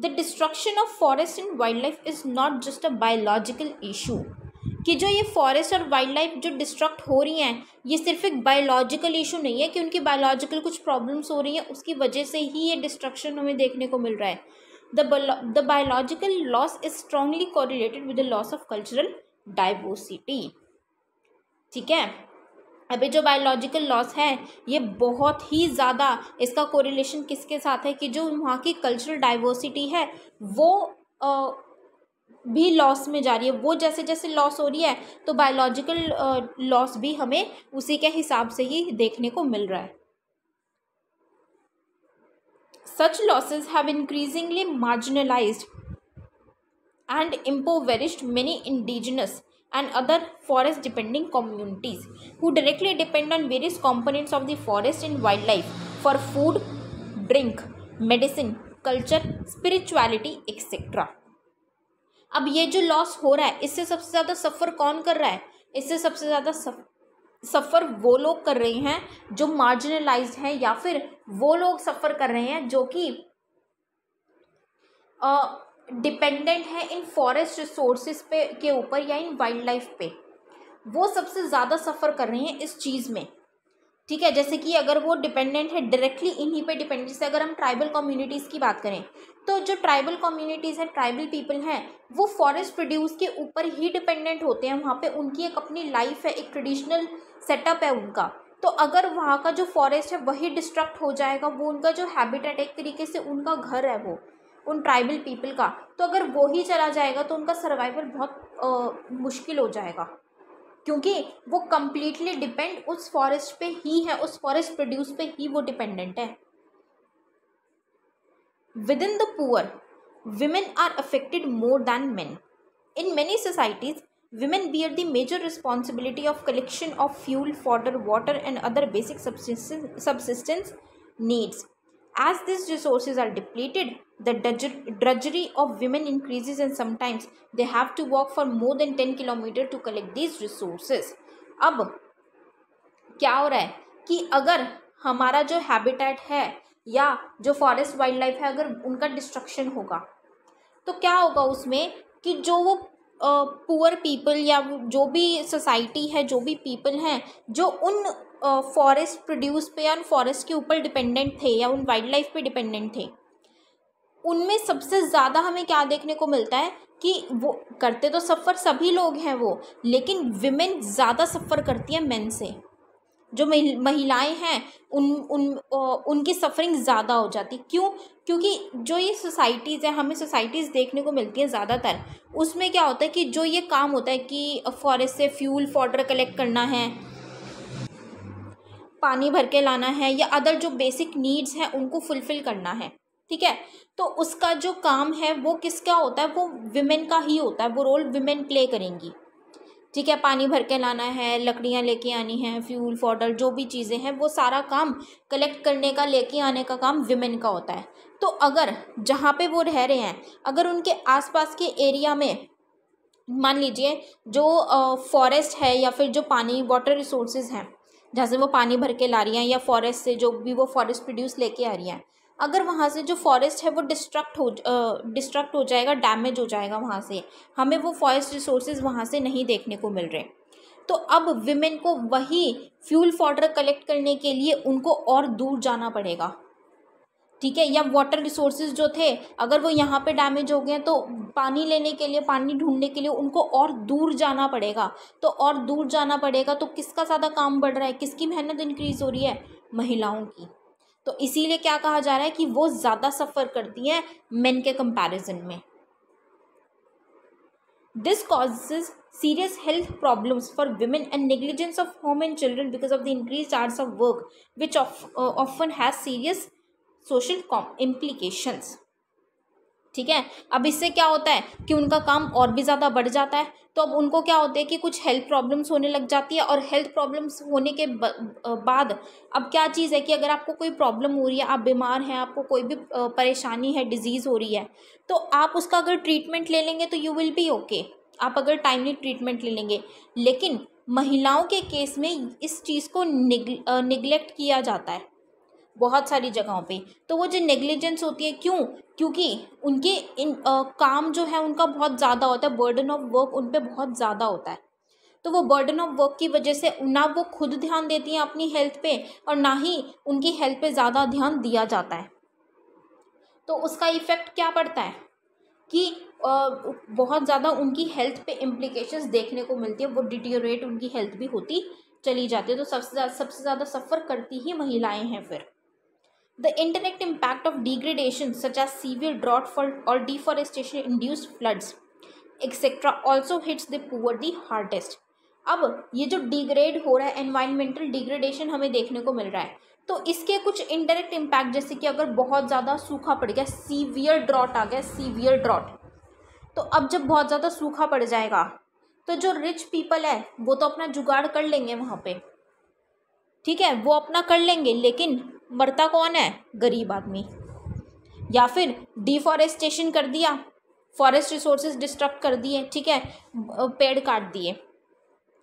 the destruction of forest and wild wildlife is not just a biological issue कि जो ये फॉरेस्ट और वाइल्ड लाइफ जो डिस्ट्रक्ट हो रही हैं ये सिर्फ एक बायोलॉजिकल इशू नहीं है कि उनकी बायोलॉजिकल कुछ प्रॉब्लम्स हो रही हैं उसकी वजह से ही ये डिस्ट्रक्शन हमें देखने को मिल रहा है the the biological loss is strongly correlated with the loss of cultural diversity ठीक है अभी जो बायोलॉजिकल लॉस है ये बहुत ही ज़्यादा इसका कोरिलेशन किसके साथ है कि जो वहाँ की कल्चरल डाइवर्सिटी है वो आ, भी लॉस में जा रही है वो जैसे जैसे लॉस हो रही है तो बायोलॉजिकल लॉस भी हमें उसी के हिसाब से ही देखने को मिल रहा है such losses have increasingly marginalise and impoverished many indigenous and other forest depending communities who directly depend on various components of the forest and wildlife for food, drink, medicine, culture, spirituality, etc. अब ये जो loss हो रहा है इससे सबसे ज़्यादा सफ़र कौन कर रहा है इससे सबसे ज़्यादा सफ़र वो लोग कर रहे हैं जो मार्जिनलाइज्ड हैं या फिर वो लोग सफ़र कर रहे हैं जो कि डिपेंडेंट है इन फॉरेस्ट रिसोर्सेज पे के ऊपर या इन वाइल्ड लाइफ पे वो सबसे ज़्यादा सफ़र कर रहे हैं इस चीज़ में ठीक है जैसे कि अगर वो डिपेंडेंट है डायरेक्टली इन्हीं पे डिपेंडेंट जैसे अगर हम ट्राइबल कम्युनिटीज़ की बात करें तो जो ट्राइबल कम्युनिटीज़ हैं ट्राइबल पीपल हैं वो फॉरेस्ट प्रोड्यूस के ऊपर ही डिपेंडेंट होते हैं वहाँ पे उनकी एक अपनी लाइफ है एक ट्रेडिशनल सेटअप है उनका तो अगर वहाँ का जो फॉरेस्ट है वही डिस्ट्रक्ट हो जाएगा वो उनका जो हैबिटेट एक तरीके से उनका घर है वो उन ट्राइबल पीपल का तो अगर वो ही चला जाएगा तो उनका सर्वाइवल बहुत आ, मुश्किल हो जाएगा क्योंकि वो कम्प्लीटली डिपेंड उस फॉरेस्ट पे ही है उस फॉरेस्ट प्रोड्यूस पे ही वो डिपेंडेंट है within the poor women are affected more than man in many societies women are the major responsibility of collection of fuel fodder water and other basic subsistence needs as this resources are depleted the drudgery of women increases and sometimes they have to walk for more than 10 kilometre to collect these resources ab kya ho raha hai ki agar hamara jo habitat hai ya jo forest wildlife hai agar unka destruction hoga to kya hoga usme ki jo wo poor uh, people या जो भी society है जो भी people हैं जो उन forest uh, produce पे या उन फॉरेस्ट के ऊपर डिपेंडेंट थे या उन वाइल्ड लाइफ पे डिपेंडेंट थे उनमें सबसे ज़्यादा हमें क्या देखने को मिलता है कि वो करते तो सफ़र सभी लोग हैं वो लेकिन विमेन ज़्यादा सफ़र करती हैं मेन से जो महिलाएं हैं उन उन उनकी सफरिंग ज़्यादा हो जाती क्यों क्योंकि जो ये सोसाइटीज़ हैं हमें सोसाइटीज़ देखने को मिलती हैं ज़्यादातर उसमें क्या होता है कि जो ये काम होता है कि फॉरेस्ट से फ्यूल फॉडर कलेक्ट करना है पानी भर के लाना है या अदर जो बेसिक नीड्स हैं उनको फुलफ़िल करना है ठीक है तो उसका जो काम है वो किसका होता है वो विमेन का ही होता है वो रोल विमेन प्ले करेंगी ठीक है पानी भर के लाना है लकड़ियाँ लेके आनी है फ्यूल फॉडर जो भी चीज़ें हैं वो सारा काम कलेक्ट करने का लेके आने का काम विमेन का होता है तो अगर जहाँ पे वो रह रहे हैं अगर उनके आसपास के एरिया में मान लीजिए जो फॉरेस्ट है या फिर जो पानी वाटर रिसोर्सेज हैं जहाँ से वो पानी भर के ला रही हैं या फॉरेस्ट से जो भी वो फॉरेस्ट प्रोड्यूस लेके आ रही हैं अगर वहाँ से जो फॉरेस्ट है वो डिस्ट्रक्ट हो डिस्ट्रक्ट हो जाएगा डैमेज हो जाएगा वहाँ से हमें वो फॉरेस्ट रिसोर्सेज वहाँ से नहीं देखने को मिल रहे तो अब विमेन को वही फ्यूल फॉर्डर कलेक्ट करने के लिए उनको और दूर जाना पड़ेगा ठीक है या वाटर रिसोर्सेज जो थे अगर वो यहाँ पे डैमेज हो गए तो पानी लेने के लिए पानी ढूंढने के लिए उनको और दूर जाना पड़ेगा तो और दूर जाना पड़ेगा तो किसका ज़्यादा काम बढ़ रहा है किसकी मेहनत इंक्रीज़ हो रही है महिलाओं की तो इसीलिए क्या कहा जा रहा है कि वो ज्यादा सफर करती हैं मेन के कंपैरिजन में this causes serious health problems for women and negligence of home and children because of the increase charge of work which often has serious social implications ठीक है अब इससे क्या होता है कि उनका काम और भी ज़्यादा बढ़ जाता है तो अब उनको क्या होता है कि कुछ हेल्थ प्रॉब्लम्स होने लग जाती है और हेल्थ प्रॉब्लम्स होने के बाद अब क्या चीज़ है कि अगर आपको कोई प्रॉब्लम हो रही है आप बीमार हैं आपको कोई भी परेशानी है डिजीज़ हो रही है तो आप उसका अगर ट्रीटमेंट ले लेंगे तो यू विल बी ओके आप अगर टाइमली ट्रीटमेंट ले लेंगे लेकिन महिलाओं के केस में इस चीज़ को निगलेक्ट किया जाता है बहुत सारी जगहों पे तो वो जो नेग्लिजेंस होती है क्यों क्योंकि उनके इन आ, काम जो है उनका बहुत ज़्यादा होता है बर्डन ऑफ वर्क उन पर बहुत ज़्यादा होता है तो वो बर्डन ऑफ वर्क की वजह से ना वो खुद ध्यान देती हैं अपनी हेल्थ पे और ना ही उनकी हेल्थ पे ज़्यादा ध्यान दिया जाता है तो उसका इफ़ेक्ट क्या पड़ता है कि आ, बहुत ज़्यादा उनकी हेल्थ पे इम्प्लीकेशन देखने को मिलती है वो डिटीरिएट उनकी हेल्थ भी होती चली जाती है तो सबसे ज़्यादा सबसे ज़्यादा सफ़र करती ही महिलाएं हैं फिर The indirect impact of degradation, such as severe drought or deforestation induced floods, etcetera also hits the poor the hardest अब ये जो डिग्रेड हो रहा है एनवायरमेंटल डिग्रेडेशन हमें देखने को मिल रहा है तो इसके कुछ इनडायरेक्ट इम्पैक्ट जैसे कि अगर बहुत ज़्यादा सूखा पड़ गया सीवियर ड्रॉट आ गया सीवियर ड्रॉट तो अब जब बहुत ज़्यादा सूखा पड़ जाएगा तो जो रिच पीपल है वो तो अपना जुगाड़ कर लेंगे वहाँ पे ठीक है वो अपना कर लेंगे लेकिन मरता कौन है गरीब आदमी या फिर डिफॉरेस्टेशन कर दिया फॉरेस्ट रिसोर्सेज डिस्ट्रक्ट कर दिए ठीक है पेड़ काट दिए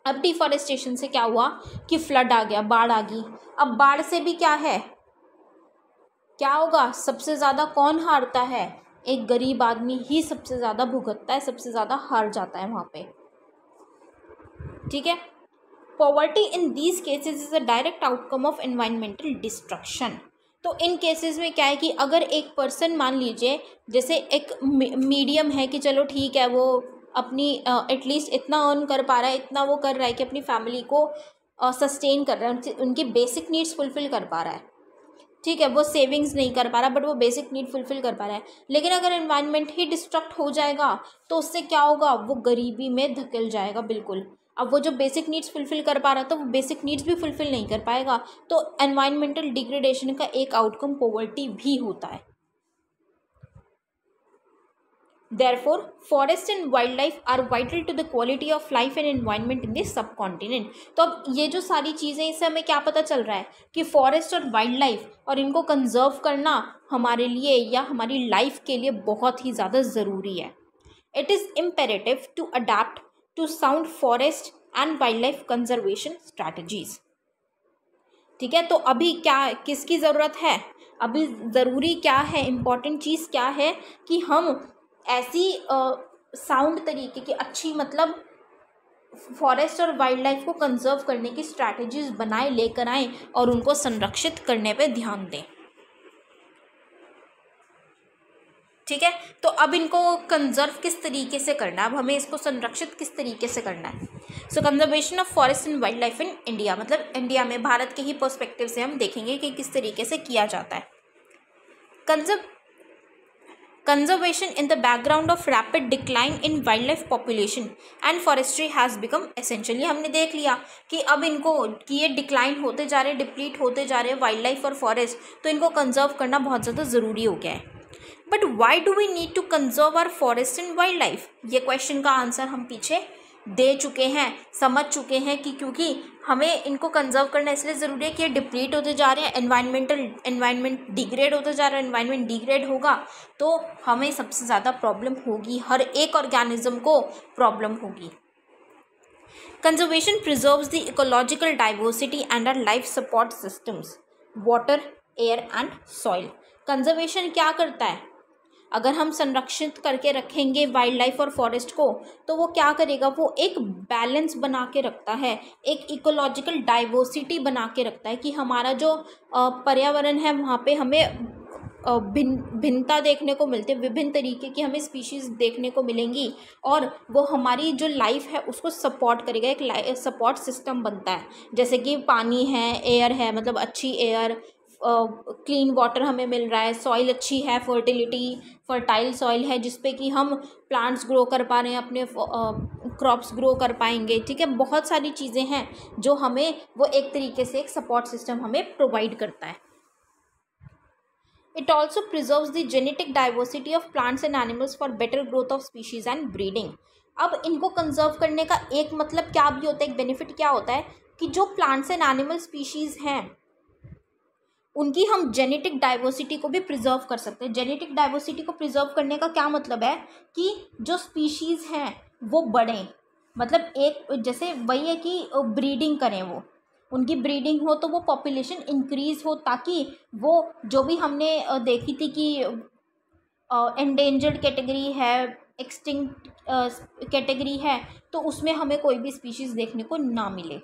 अब डिफॉरेस्टेशन से क्या हुआ कि फ्लड आ गया बाढ़ आ गई अब बाढ़ से भी क्या है क्या होगा सबसे ज़्यादा कौन हारता है एक गरीब आदमी ही सबसे ज़्यादा भुगतता है सबसे ज़्यादा हार जाता है वहाँ पे ठीक है poverty in these cases is a direct outcome of environmental destruction तो इन केसेस में क्या है कि अगर एक पर्सन मान लीजिए जैसे एक मीडियम है कि चलो ठीक है वो अपनी एटलीस्ट uh, इतना अर्न कर पा रहा है इतना वो कर रहा है कि अपनी फैमिली को सस्टेन uh, कर रहा है उनकी बेसिक नीड्स फुलफिल कर पा रहा है ठीक है वो सेविंग्स नहीं कर पा रहा बट वो बेसिक नीड फुलफिल कर पा रहा है लेकिन अगर इन्वायरमेंट ही डिस्ट्रक्ट हो जाएगा तो उससे क्या होगा वो गरीबी में धकेल जाएगा बिल्कुल अब वो जो बेसिक नीड्स फुलफ़िल कर पा रहा था वो बेसिक नीड्स भी फुलफ़िल नहीं कर पाएगा तो एनवायरमेंटल डिग्रेडेशन का एक आउटकम पोवर्टी भी होता है therefore forest and wildlife are vital to the quality of life and environment in this subcontinent तो अब ये जो सारी चीज़ें इससे हमें क्या पता चल रहा है कि फॉरेस्ट और वाइल्ड लाइफ और इनको कंजर्व करना हमारे लिए या हमारी लाइफ के लिए बहुत ही ज़्यादा ज़रूरी है it is imperative to adapt to sound forest and wildlife conservation strategies ठीक है तो अभी क्या किसकी ज़रूरत है अभी ज़रूरी क्या है इम्पॉर्टेंट चीज़ क्या है कि हम ऐसी साउंड तरीके की अच्छी मतलब फॉरेस्ट और वाइल्ड लाइफ को कंजर्व करने की स्ट्रैटेजीज बनाए लेकर आएँ और उनको संरक्षित करने पे ध्यान दें ठीक है तो अब इनको कंजर्व किस तरीके से करना है अब हमें इसको संरक्षित किस तरीके से करना है so conservation of forest and wild wildlife in India मतलब इंडिया में भारत के ही पर्सपेक्टिव से हम देखेंगे कि किस तरीके से किया जाता है conserve conservation in the background of rapid decline in wildlife population and forestry has become essentially हमने देख लिया कि अब इनको कि ये डिक्लाइन होते जा रहे डिप्लीट होते जा रहे वाइल्ड लाइफ और फॉरेस्ट तो इनको कंजर्व करना बहुत ज़्यादा ज़रूरी हो गया है but why do we need to conserve our forest and wild wildlife ये क्वेश्चन का आंसर हम पीछे दे चुके हैं समझ चुके हैं कि क्योंकि हमें इनको कंजर्व करना इसलिए ज़रूरी है कि ये डिप्लीट होते जा रहे हैं एनवायरमेंटल एनवायरमेंट डिग्रेड होते जा रहा है एनवायरमेंट डिग्रेड होगा तो हमें सबसे ज़्यादा प्रॉब्लम होगी हर एक ऑर्गेनिज्म को प्रॉब्लम होगी conservation preserves the ecological diversity and our life support systems water air and soil conservation क्या करता है अगर हम संरक्षित करके रखेंगे वाइल्ड लाइफ और फॉरेस्ट को तो वो क्या करेगा वो एक बैलेंस बना के रखता है एक इकोलॉजिकल डाइवर्सिटी बना के रखता है कि हमारा जो पर्यावरण है वहाँ पे हमें भिन्न भिन्नता देखने को मिलते हैं विभिन्न तरीके की हमें स्पीशीज़ देखने को मिलेंगी और वो हमारी जो लाइफ है उसको सपोर्ट करेगा एक सपोर्ट सिस्टम बनता है जैसे कि पानी है एयर है मतलब अच्छी एयर क्लीन वाटर हमें मिल रहा है सॉइल अच्छी है फर्टिलिटी फर्टाइल सॉइल है जिसपे कि हम प्लांट्स ग्रो कर पा रहे हैं अपने क्रॉप्स ग्रो कर पाएंगे ठीक है बहुत सारी चीज़ें हैं जो हमें वो एक तरीके से एक सपोर्ट सिस्टम हमें प्रोवाइड करता है it also preserve the genetic diversity of plants and animals for better growth of species and breeding अब इनको कंजर्व करने का एक मतलब क्या भी होता है एक बेनिफिट क्या होता है कि जो प्लांट्स एंड एनिमल स्पीशीज़ हैं उनकी हम जेनेटिक डाइवर्सिटी को भी प्रिजर्व कर सकते हैं जेनेटिक डाइवर्सिटी को प्रिजर्व करने का क्या मतलब है कि जो स्पीशीज़ हैं वो बढ़ें मतलब एक जैसे वही है कि ब्रीडिंग करें वो उनकी ब्रीडिंग हो तो वो पॉपुलेशन इंक्रीज़ हो ताकि वो जो भी हमने देखी थी कि एंडेंजर्ड कैटेगरी है एक्सटिंक्ट कैटेगरी है तो उसमें हमें कोई भी स्पीशीज़ देखने को ना मिले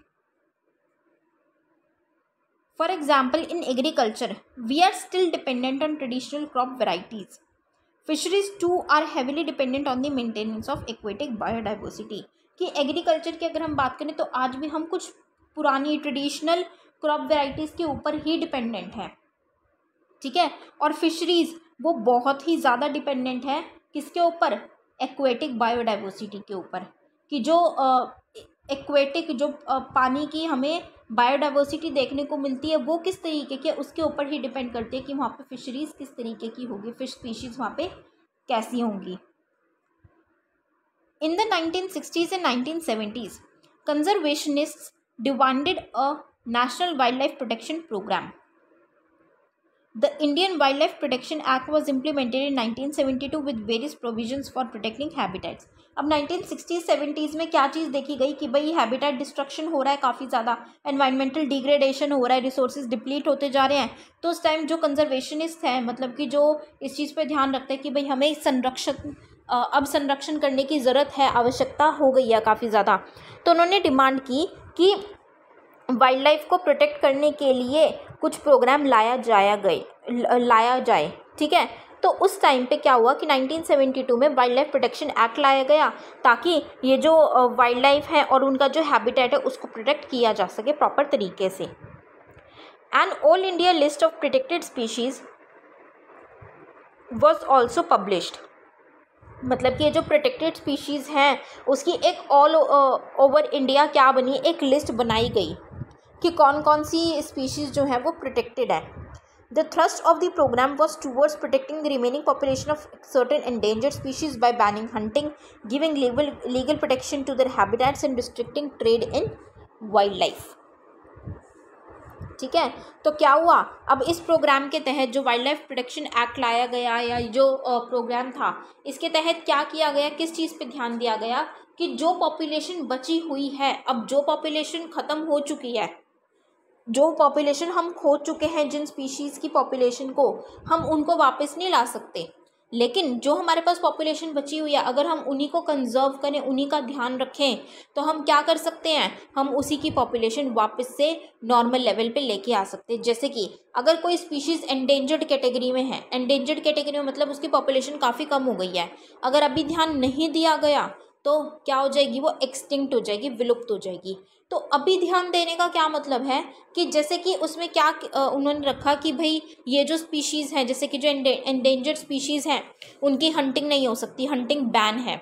for example in agriculture we are still dependent on traditional crop varieties fisheries too are heavily dependent on the maintenance of aquatic biodiversity कि एग्रीकल्चर की अगर हम बात करें तो आज भी हम कुछ पुरानी ट्रेडिशनल क्रॉप वेराइटीज के ऊपर ही डिपेंडेंट हैं ठीक है और फिशरीज वो बहुत ही ज़्यादा डिपेंडेंट है किसके ऊपर एक्वेटिक बायोडाइवर्सिटी के ऊपर कि जो एक्वेटिक uh, जो uh, पानी की हमें बायोडाइवर्सिटी देखने को मिलती है वो किस तरीके की उसके ऊपर ही डिपेंड करती है कि वहाँ पे फिशरीज़ किस तरीके की होगी फिश स्पीशीज़ वहाँ पे कैसी होंगी in the nineteen sixties and nineteen seventies conservationist demanded a national wildlife protection programme The Indian Wildlife Protection Act was implemented in 1972 with various provisions for protecting habitats. अब 1960s 70s में क्या चीज़ देखी गई कि भाई habitat destruction हो रहा है काफ़ी ज़्यादा एनवायरमेंटल डिग्रेडेशन हो रहा है रिसोर्सेज डिप्लीट होते जा रहे हैं तो उस टाइम जो कंजर्वेशनिस्ट हैं मतलब कि जो इस चीज़ पे ध्यान रखते हैं कि भाई हमें संरक्षण अब संरक्षण करने की ज़रूरत है आवश्यकता हो गई है काफ़ी ज़्यादा तो उन्होंने डिमांड की कि वाइल्ड लाइफ को प्रोटेक्ट करने के लिए कुछ प्रोग्राम लाया जाया गए लाया जाए ठीक है तो उस टाइम पे क्या हुआ कि 1972 में वाइल्ड लाइफ प्रोटेक्शन एक्ट लाया गया ताकि ये जो वाइल्ड लाइफ है और उनका जो हैबिटेट है उसको प्रोटेक्ट किया जा सके प्रॉपर तरीके से and all India list of protected species was also published मतलब कि ये जो प्रोटेक्टेड स्पीशीज़ हैं उसकी एक ऑल ओवर इंडिया क्या बनी एक लिस्ट बनाई गई कि कौन कौन सी स्पीशीज़ जो है वो प्रोटेक्टेड है the thrust of the programme was towards protecting the remaining population of certain endangered species by banning hunting giving legal protection to their habitats and restricting trade in wildlife ठीक है तो क्या हुआ अब इस programme के तहत जो वाइल्ड लाइफ प्रोटेक्शन एक्ट लाया गया या जो प्रोग्राम था इसके तहत क्या किया गया किस चीज़ पे ध्यान दिया गया कि जो पॉपुलेशन बची हुई है अब जो पॉपुलेशन ख़त्म हो चुकी है जो पॉपुलेशन हम खो चुके हैं जिन स्पीशीज़ की पॉपुलेशन को हम उनको वापस नहीं ला सकते लेकिन जो हमारे पास पॉपुलेशन बची हुई है अगर हम उन्हीं को कंजर्व करें उन्हीं का ध्यान रखें तो हम क्या कर सकते हैं हम उसी की पॉपुलेशन वापस से नॉर्मल लेवल पे लेके आ सकते हैं जैसे कि अगर कोई स्पीशीज़ एंडेंजर्ड कैटेगरी में है एंडेंजर्ड कैटेगरी में मतलब उसकी पॉपुलेशन काफ़ी कम हो गई है अगर अभी ध्यान नहीं दिया गया तो क्या हो जाएगी वो एक्सटिंक्ट हो जाएगी विलुप्त हो जाएगी तो अभी ध्यान देने का क्या मतलब है कि जैसे कि उसमें क्या उन्होंने रखा कि भाई ये जो स्पीशीज़ हैं जैसे कि जो एंडेंजर्ड स्पीशीज़ हैं उनकी हंटिंग नहीं हो सकती हंटिंग बैन है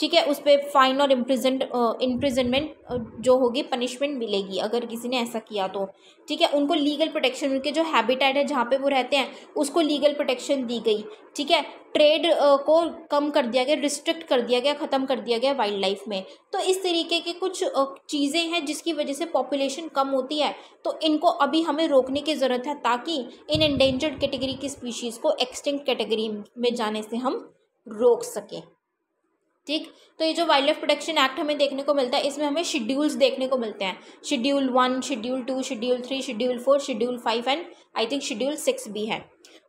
ठीक है उस पर फाइन और इम्प्रिजेंट इम्प्रिजनमेंट जो होगी पनिशमेंट मिलेगी अगर किसी ने ऐसा किया तो ठीक है उनको लीगल प्रोटेक्शन उनके जो हैबिटेट है जहाँ पे वो रहते हैं उसको लीगल प्रोटेक्शन दी गई ठीक है ट्रेड को कम कर दिया गया रिस्ट्रिक्ट कर दिया गया ख़त्म कर दिया गया वाइल्ड लाइफ में तो इस तरीके की कुछ चीज़ें हैं जिसकी वजह से पॉपुलेशन कम होती है तो इनको अभी हमें रोकने की ज़रूरत है ताकि इन एंडेंजर्ड कैटेगरी की स्पीशीज़ को एक्सटिंक्ट कैटेगरी में जाने से हम रोक सकें ठीक तो ये जो वाइल्ड लाइफ प्रोटेक्शन एक्ट हमें देखने को मिलता है इसमें हमें शेड्यूल्स देखने को मिलते हैं schedule one schedule two schedule three schedule four schedule five and I think schedule six भी है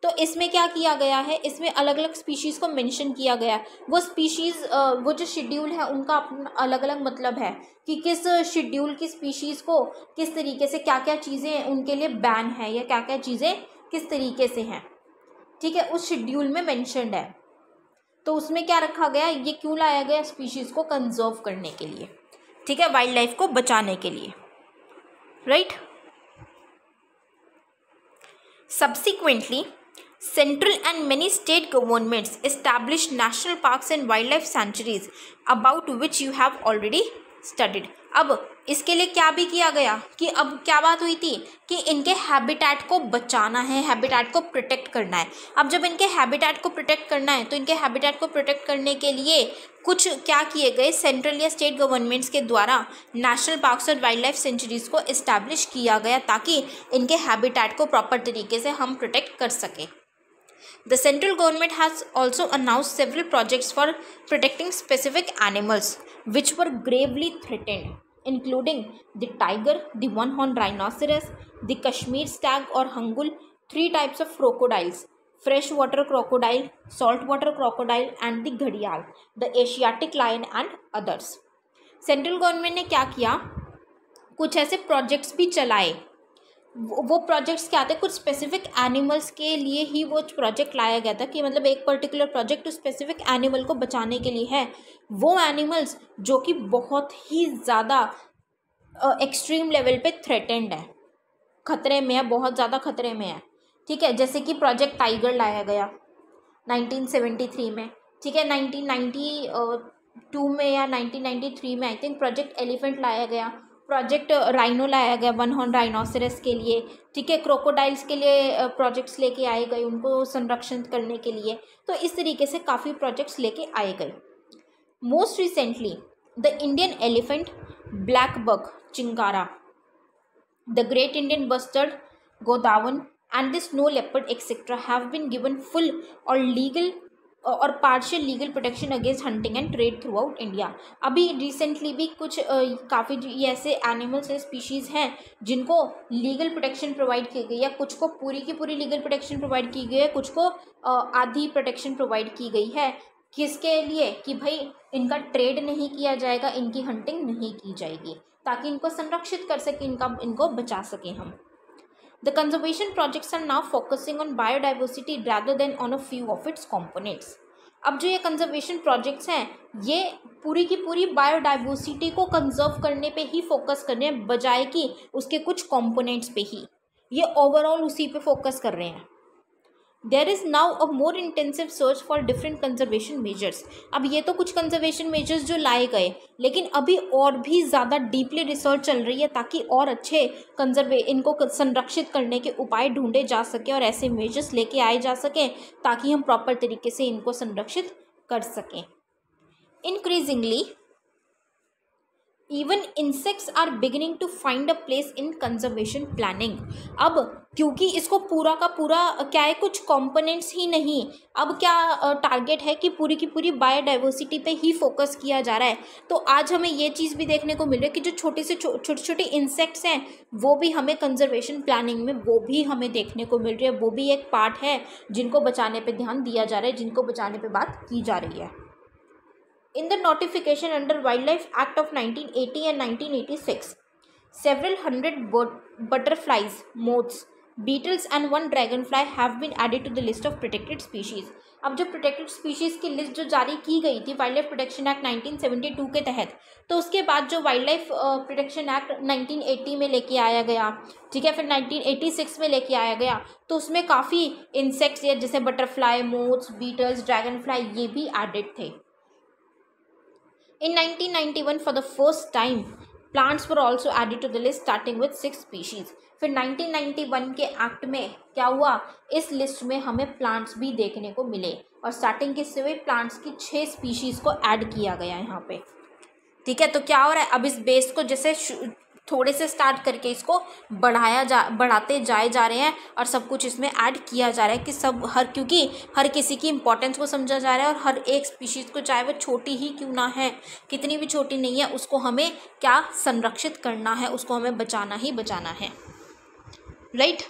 तो इसमें क्या किया गया है इसमें अलग अलग स्पीशीज़ को मेंशन किया गया है वो स्पीशीज़ वो जो शेड्यूल है उनका अलग अलग मतलब है कि किस शेड्यूल की स्पीशीज़ को किस तरीके से क्या क्या चीज़ें उनके लिए बैन है या क्या क्या चीज़ें किस तरीके से हैं ठीक है उस शेड्यूल में मैंशनड है तो उसमें क्या रखा गया ये क्यों लाया गया स्पीशीज़ को कंजर्व करने के लिए ठीक है वाइल्ड लाइफ को बचाने के लिए right subsequently central and many state governments establish national parks and wild wildlife sanctuaries about which you have already studied अब इसके लिए क्या भी किया गया कि अब क्या बात हुई थी कि इनके हैबिटेट को बचाना है हैबिटेट को प्रोटेक्ट करना है अब जब इनके हैबिटेट को प्रोटेक्ट करना है तो इनके हैबिटेट को प्रोटेक्ट करने के लिए कुछ क्या किए गए सेंट्रल या स्टेट गवर्नमेंट्स के द्वारा नेशनल पार्क्स और वाइल्ड लाइफ सेंचुरीज़ को इस्टेब्लिश किया गया ताकि इनके हैबिटेट को प्रॉपर तरीके से हम प्रोटेक्ट कर सकें The central government has also announced several projects for protecting specific animals which were gravely threatened, including the tiger, the one horned rhinoceros, the Kashmir stag or hangul, three types of crocodiles freshwater crocodile, saltwater crocodile, and the ghadiyal the Asiatic lion and others. central government ne kya kiya कुछ ऐसे projects भी चलाए वो projects क्या आते हैं कुछ specific animals के लिए ही वो प्रोजेक्ट लाया गया था कि मतलब एक पर्टिकुलर प्रोजेक्ट उस स्पेसिफिक एनिमल को बचाने के लिए है वो एनिमल्स जो कि बहुत ही ज़्यादा एक्सट्रीम लेवल पे थ्रेटेंड है खतरे में है बहुत ज़्यादा खतरे में है ठीक है जैसे कि प्रोजेक्ट टाइगर लाया गया 1973 में ठीक है 1992 में या 1993 में आई थिंक प्रोजेक्ट एलिफेंट लाया गया प्रोजेक्ट राइनो लाया गया वन हॉर्न राइनोसरस के लिए ठीक है क्रोकोडाइल्स के लिए प्रोजेक्ट्स लेके आए गए उनको संरक्षित करने के लिए तो इस तरीके से काफ़ी प्रोजेक्ट्स लेके आए गए most recently the Indian elephant blackbuck chinkara the great Indian bustard godawan and the snow leopard etcetera have been given full or legal or partial legal protection against hunting and trade throughout India अभी recently भी कुछ काफ़ी ऐसे animals हैं species हैं जिनको legal protection provide की गई है कुछ को पूरी की पूरी लीगल प्रोटेक्शन प्रोवाइड की गई है कुछ को आधी प्रोटेक्शन प्रोवाइड की गई है किसके लिए कि भाई इनका ट्रेड नहीं किया जाएगा इनकी हंटिंग नहीं की जाएगी ताकि इनको संरक्षित कर सकें इनका इनको बचा सकें हम The conservation projects are now focusing on biodiversity rather than on a few of its components. अब जो ये कंजर्वेशन प्रोजेक्ट्स हैं ये पूरी की पूरी बायोडाइवर्सिटी को कंजर्व करने पे ही फोकस कर रहे हैं बजाय कि उसके कुछ कंपोनेंट्स पे ही ये ओवरऑल उसी पे फोकस कर रहे हैं there is now a more intensive search for different conservation measures अब ये तो कुछ कंजर्वेशन मेजर्स जो लाए गए लेकिन अभी और भी ज़्यादा डीपली रिसर्च चल रही है ताकि और अच्छे कंजर्वे इनको संरक्षित करने के उपाय ढूंढे जा सकें और ऐसे मेजर्स लेके आए जा सकें ताकि हम प्रॉपर तरीके से इनको संरक्षित कर सकें increasingly even insects are beginning to find a place in conservation planning अब क्योंकि इसको पूरा का पूरा क्या है कुछ कंपोनेंट्स ही नहीं अब क्या टारगेट है कि पूरी की पूरी बायोडाइवर्सिटी पे ही फोकस किया जा रहा है तो आज हमें ये चीज़ भी देखने को मिल रही है कि जो छोटे से छोटे छोटे इंसेक्ट्स हैं वो भी हमें कंजर्वेशन प्लानिंग में वो भी हमें देखने को मिल रही है वो भी एक पार्ट है जिनको बचाने पर ध्यान दिया जा रहा है जिनको बचाने पर बात की जा रही है in the notification under Wildlife Act of 1980 and 1986. Several hundred butterflies, moths, beetles and one dragonfly have been added to the list of protected species अब जो प्रोटेक्टेड स्पीशीज़ की लिस्ट जो जारी की गई थी वाइल्ड लाइफ प्रोटेक्शन एक्ट 1972 के तहत तो उसके बाद जो वाइल्ड लाइफ प्रोटेक्शन एक्ट 1980 में लेके आया गया ठीक है फिर 1986 में लेके आया गया तो उसमें काफ़ी इंसेक्ट्स या जैसे butterfly moths beetles dragonfly ये भी एडेड थे In 1991, for the first time, plants were also added to the list starting with six species फिर 1991 के एक्ट में क्या हुआ इस लिस्ट में हमें प्लांट्स भी देखने को मिले और स्टार्टिंग के सिवे प्लांट्स की छः स्पीशीज़ को ऐड किया गया यहाँ पे ठीक है तो क्या हो रहा है अब इस बेस को जैसे थोड़े से स्टार्ट करके इसको बढ़ाया जा बढ़ाते जाए जा रहे हैं और सब कुछ इसमें ऐड किया जा रहा है कि सब हर क्योंकि हर किसी की इंपॉर्टेंस को समझा जा रहा है और हर एक स्पीशीज़ को चाहे वो छोटी ही क्यों ना है कितनी भी छोटी नहीं है उसको हमें क्या संरक्षित करना है उसको हमें बचाना ही बचाना है राइट right?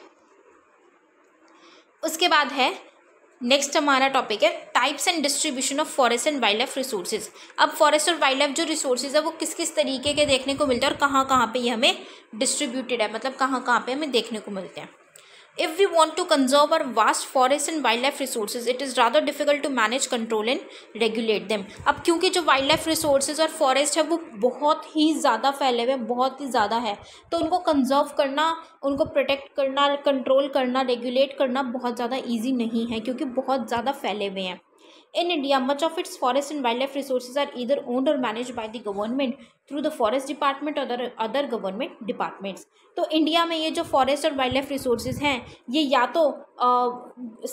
उसके बाद है नेक्स्ट हमारा टॉपिक है types and distribution of forest and wild life resources अब फॉरेस्ट और वाइल्ड लाइफ जो रिसोर्सेज है वो किस किस तरीके के देखने को मिलते हैं और कहाँ कहाँ पे ये हमें डिस्ट्रीब्यूटेड है मतलब कहाँ कहाँ पे हमें देखने को मिलते हैं If we want to conserve our vast and and wildlife resources, it is rather difficult to manage, control and regulate them. अब क्योंकि जो वाइल्ड लाइफ रिसोर्सेज और फॉरेस्ट है वो बहुत ही ज़्यादा फैले हुए बहुत ही ज़्यादा है तो उनको कंजर्व करना उनको प्रोटेक्ट करना कंट्रोल करना रेगुलेट करना बहुत ज़्यादा ईजी नहीं है क्योंकि बहुत ज़्यादा फैले हुए हैं In India, much of its forest and wildlife resources are either owned or managed by the government through the forest department or other other government departments. तो इंडिया में ये जो फॉरेस्ट और वाइल्ड लाइफ रिसोर्सेज हैं ये या तो आ,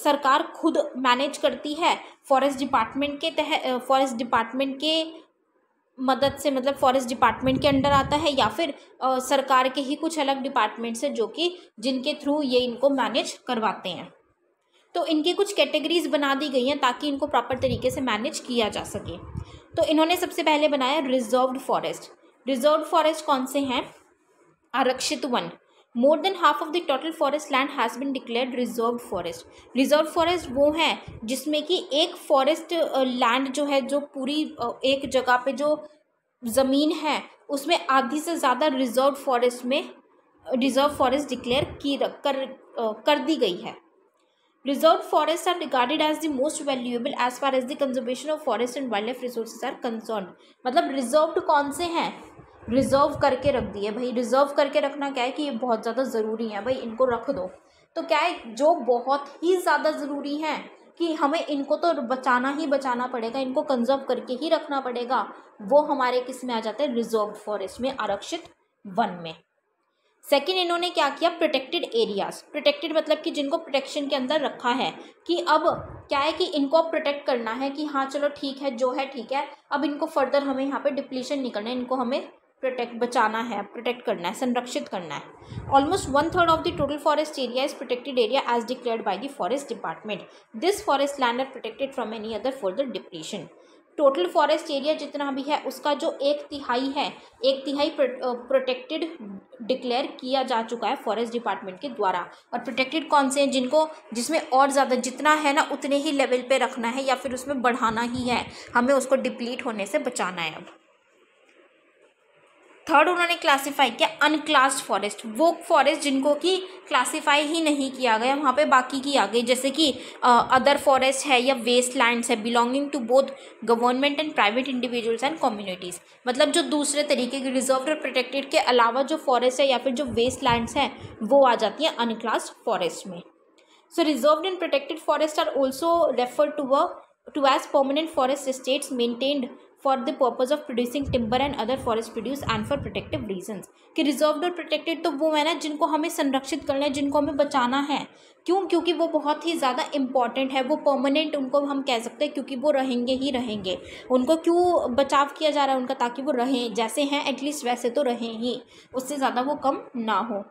सरकार खुद मैनेज करती है फॉरेस्ट डिपार्टमेंट के तहत फॉरेस्ट डिपार्टमेंट के मदद से मतलब फॉरेस्ट डिपार्टमेंट के अंडर आता है या फिर आ, सरकार के ही कुछ अलग डिपार्टमेंट्स हैं जो कि जिनके थ्रू ये इनको मैनेज करवाते हैं तो इनकी कुछ कैटेगरीज बना दी गई हैं ताकि इनको प्रॉपर तरीके से मैनेज किया जा सके तो इन्होंने सबसे पहले बनाया रिज़र्व फॉरेस्ट रिजर्व फॉरेस्ट कौन से हैं आरक्षित वन more than half of the total forest land has been declared reserve forest reserve forest वो हैं जिसमें कि एक फॉरेस्ट लैंड जो है जो पूरी एक जगह पे जो ज़मीन है उसमें आधी से ज़्यादा रिजर्व फॉरेस्ट में रिजर्व फॉरेस्ट डिक्लेयर की कर कर दी गई है Reserved forests are regarded as the most valuable as far as the conservation of forest and wildlife resources are concerned. मतलब reserved कौन से हैं रिजर्व करके रख दिए भाई रिजर्व करके रखना क्या है कि ये बहुत ज़्यादा ज़रूरी है भाई इनको रख दो तो क्या है जो बहुत ही ज़्यादा ज़रूरी हैं कि हमें इनको तो बचाना ही बचाना पड़ेगा इनको कंजर्व करके ही रखना पड़ेगा वो हमारे किस में आ जाते हैं रिजर्व फॉरेस्ट में आरक्षित वन में सेकेंड इन्होंने क्या किया प्रोटेक्टेड एरियाज प्रोटेक्टेड मतलब कि जिनको प्रोटेक्शन के अंदर रखा है कि अब क्या है कि इनको प्रोटेक्ट करना है कि हाँ चलो ठीक है जो है ठीक है अब इनको फर्दर हमें यहाँ पे डिप्लीशन नहीं करना है इनको हमें प्रोटेक्ट बचाना है प्रोटेक्ट करना है संरक्षित करना है almost one third of the total forest area is protected area as declared by the forest department this forest land are protected from any other further depletion total forest area जितना भी है उसका जो एक तिहाई है एक तिहाई प्रोटेक्टेड डिक्लेयर किया जा चुका है फॉरेस्ट डिपार्टमेंट के द्वारा और प्रोटेक्टेड कौन से हैं जिनको जिसमें और ज़्यादा जितना है ना उतने ही लेवल पे रखना है या फिर उसमें बढ़ाना ही है हमें उसको डिप्लीट होने से बचाना है अब थर्ड उन्होंने क्लासीफाई किया अनक्लास्ड फॉरेस्ट वो फॉरेस्ट जिनको कि क्लासीफाई ही नहीं किया गया वहाँ पे बाकी की आ गई जैसे कि अदर फॉरेस्ट है या वेस्ट लैंड्स है belonging to both government and private individuals and communities मतलब जो दूसरे तरीके की रिजर्व और प्रोटेक्टेड के अलावा जो फॉरेस्ट है या फिर जो वेस्ट लैंड्स हैं वो आ जाती हैं अनक्लास्ड फॉरेस्ट में so reserve and protected forest are also refer to a to as permanent forest states maintained for the purpose of producing timber and other forest produce and for protective reason कि reserve और protected तो वो है ना जिनको हमें संरक्षित करना है जिनको हमें बचाना है क्यों क्योंकि वो बहुत ही ज़्यादा इंपॉर्टेंट है वो परमानेंट उनको हम कह सकते हैं क्योंकि वो रहेंगे ही रहेंगे उनको क्यों बचाव किया जा रहा है उनका ताकि वो रहें जैसे हैं एटलीस्ट वैसे तो रहें ही उससे ज़्यादा वो कम ना हो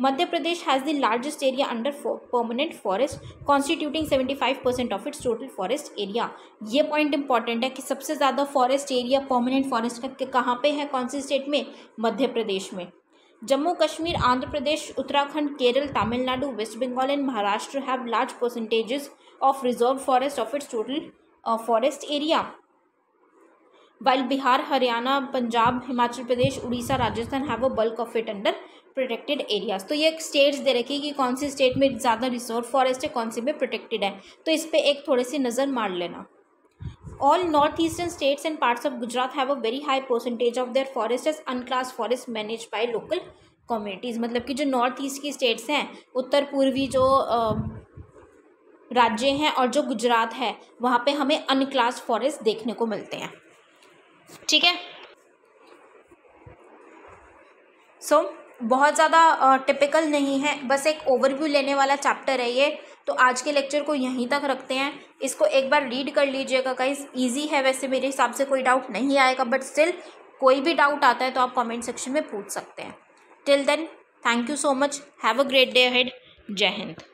Madhya Pradesh has the largest area under permanent forest constituting seventy five percent of its total forest area ये पॉइंट इंपॉर्टेंट है कि सबसे ज़्यादा फॉरेस्ट एरिया परमानेंट फॉरेस्ट कहाँ पर है कौन से स्टेट में मध्य प्रदेश में Jammu Kashmir Andhra Pradesh Uttarakhand Kerala Tamil Nadu West Bengal and Maharashtra have large percentages of reserve forest of its total forest area while Bihar Haryana Punjab Himachal Pradesh Orissa Rajasthan have a bulk of it under protected areas तो ये स्टेट्स दे रखी है कि कौन सी स्टेट में ज़्यादा रिसोर्स फॉरेस्ट है कौन सी में प्रोटेक्टेड है तो इस पर एक थोड़ी सी नज़र मार लेना north eastern states and parts of Gujarat have a very high percentage of their forest as unclassed forest manage by local communities मतलब कि जो नॉर्थ ईस्ट की स्टेट्स हैं उत्तर पूर्वी जो राज्य हैं और जो गुजरात है वहाँ पे हमें अनक्लास फॉरेस्ट देखने को मिलते हैं ठीक है सो so, बहुत ज़्यादा टिपिकल नहीं है बस एक ओवरव्यू लेने वाला चैप्टर है ये तो आज के लेक्चर को यहीं तक रखते हैं इसको एक बार रीड कर लीजिएगा कहीं ईजी है वैसे मेरे हिसाब से कोई डाउट नहीं आएगा बट स्टिल कोई भी डाउट आता है तो आप कमेंट सेक्शन में पूछ सकते हैं till then thank you so much have a great day हेड जय हिंद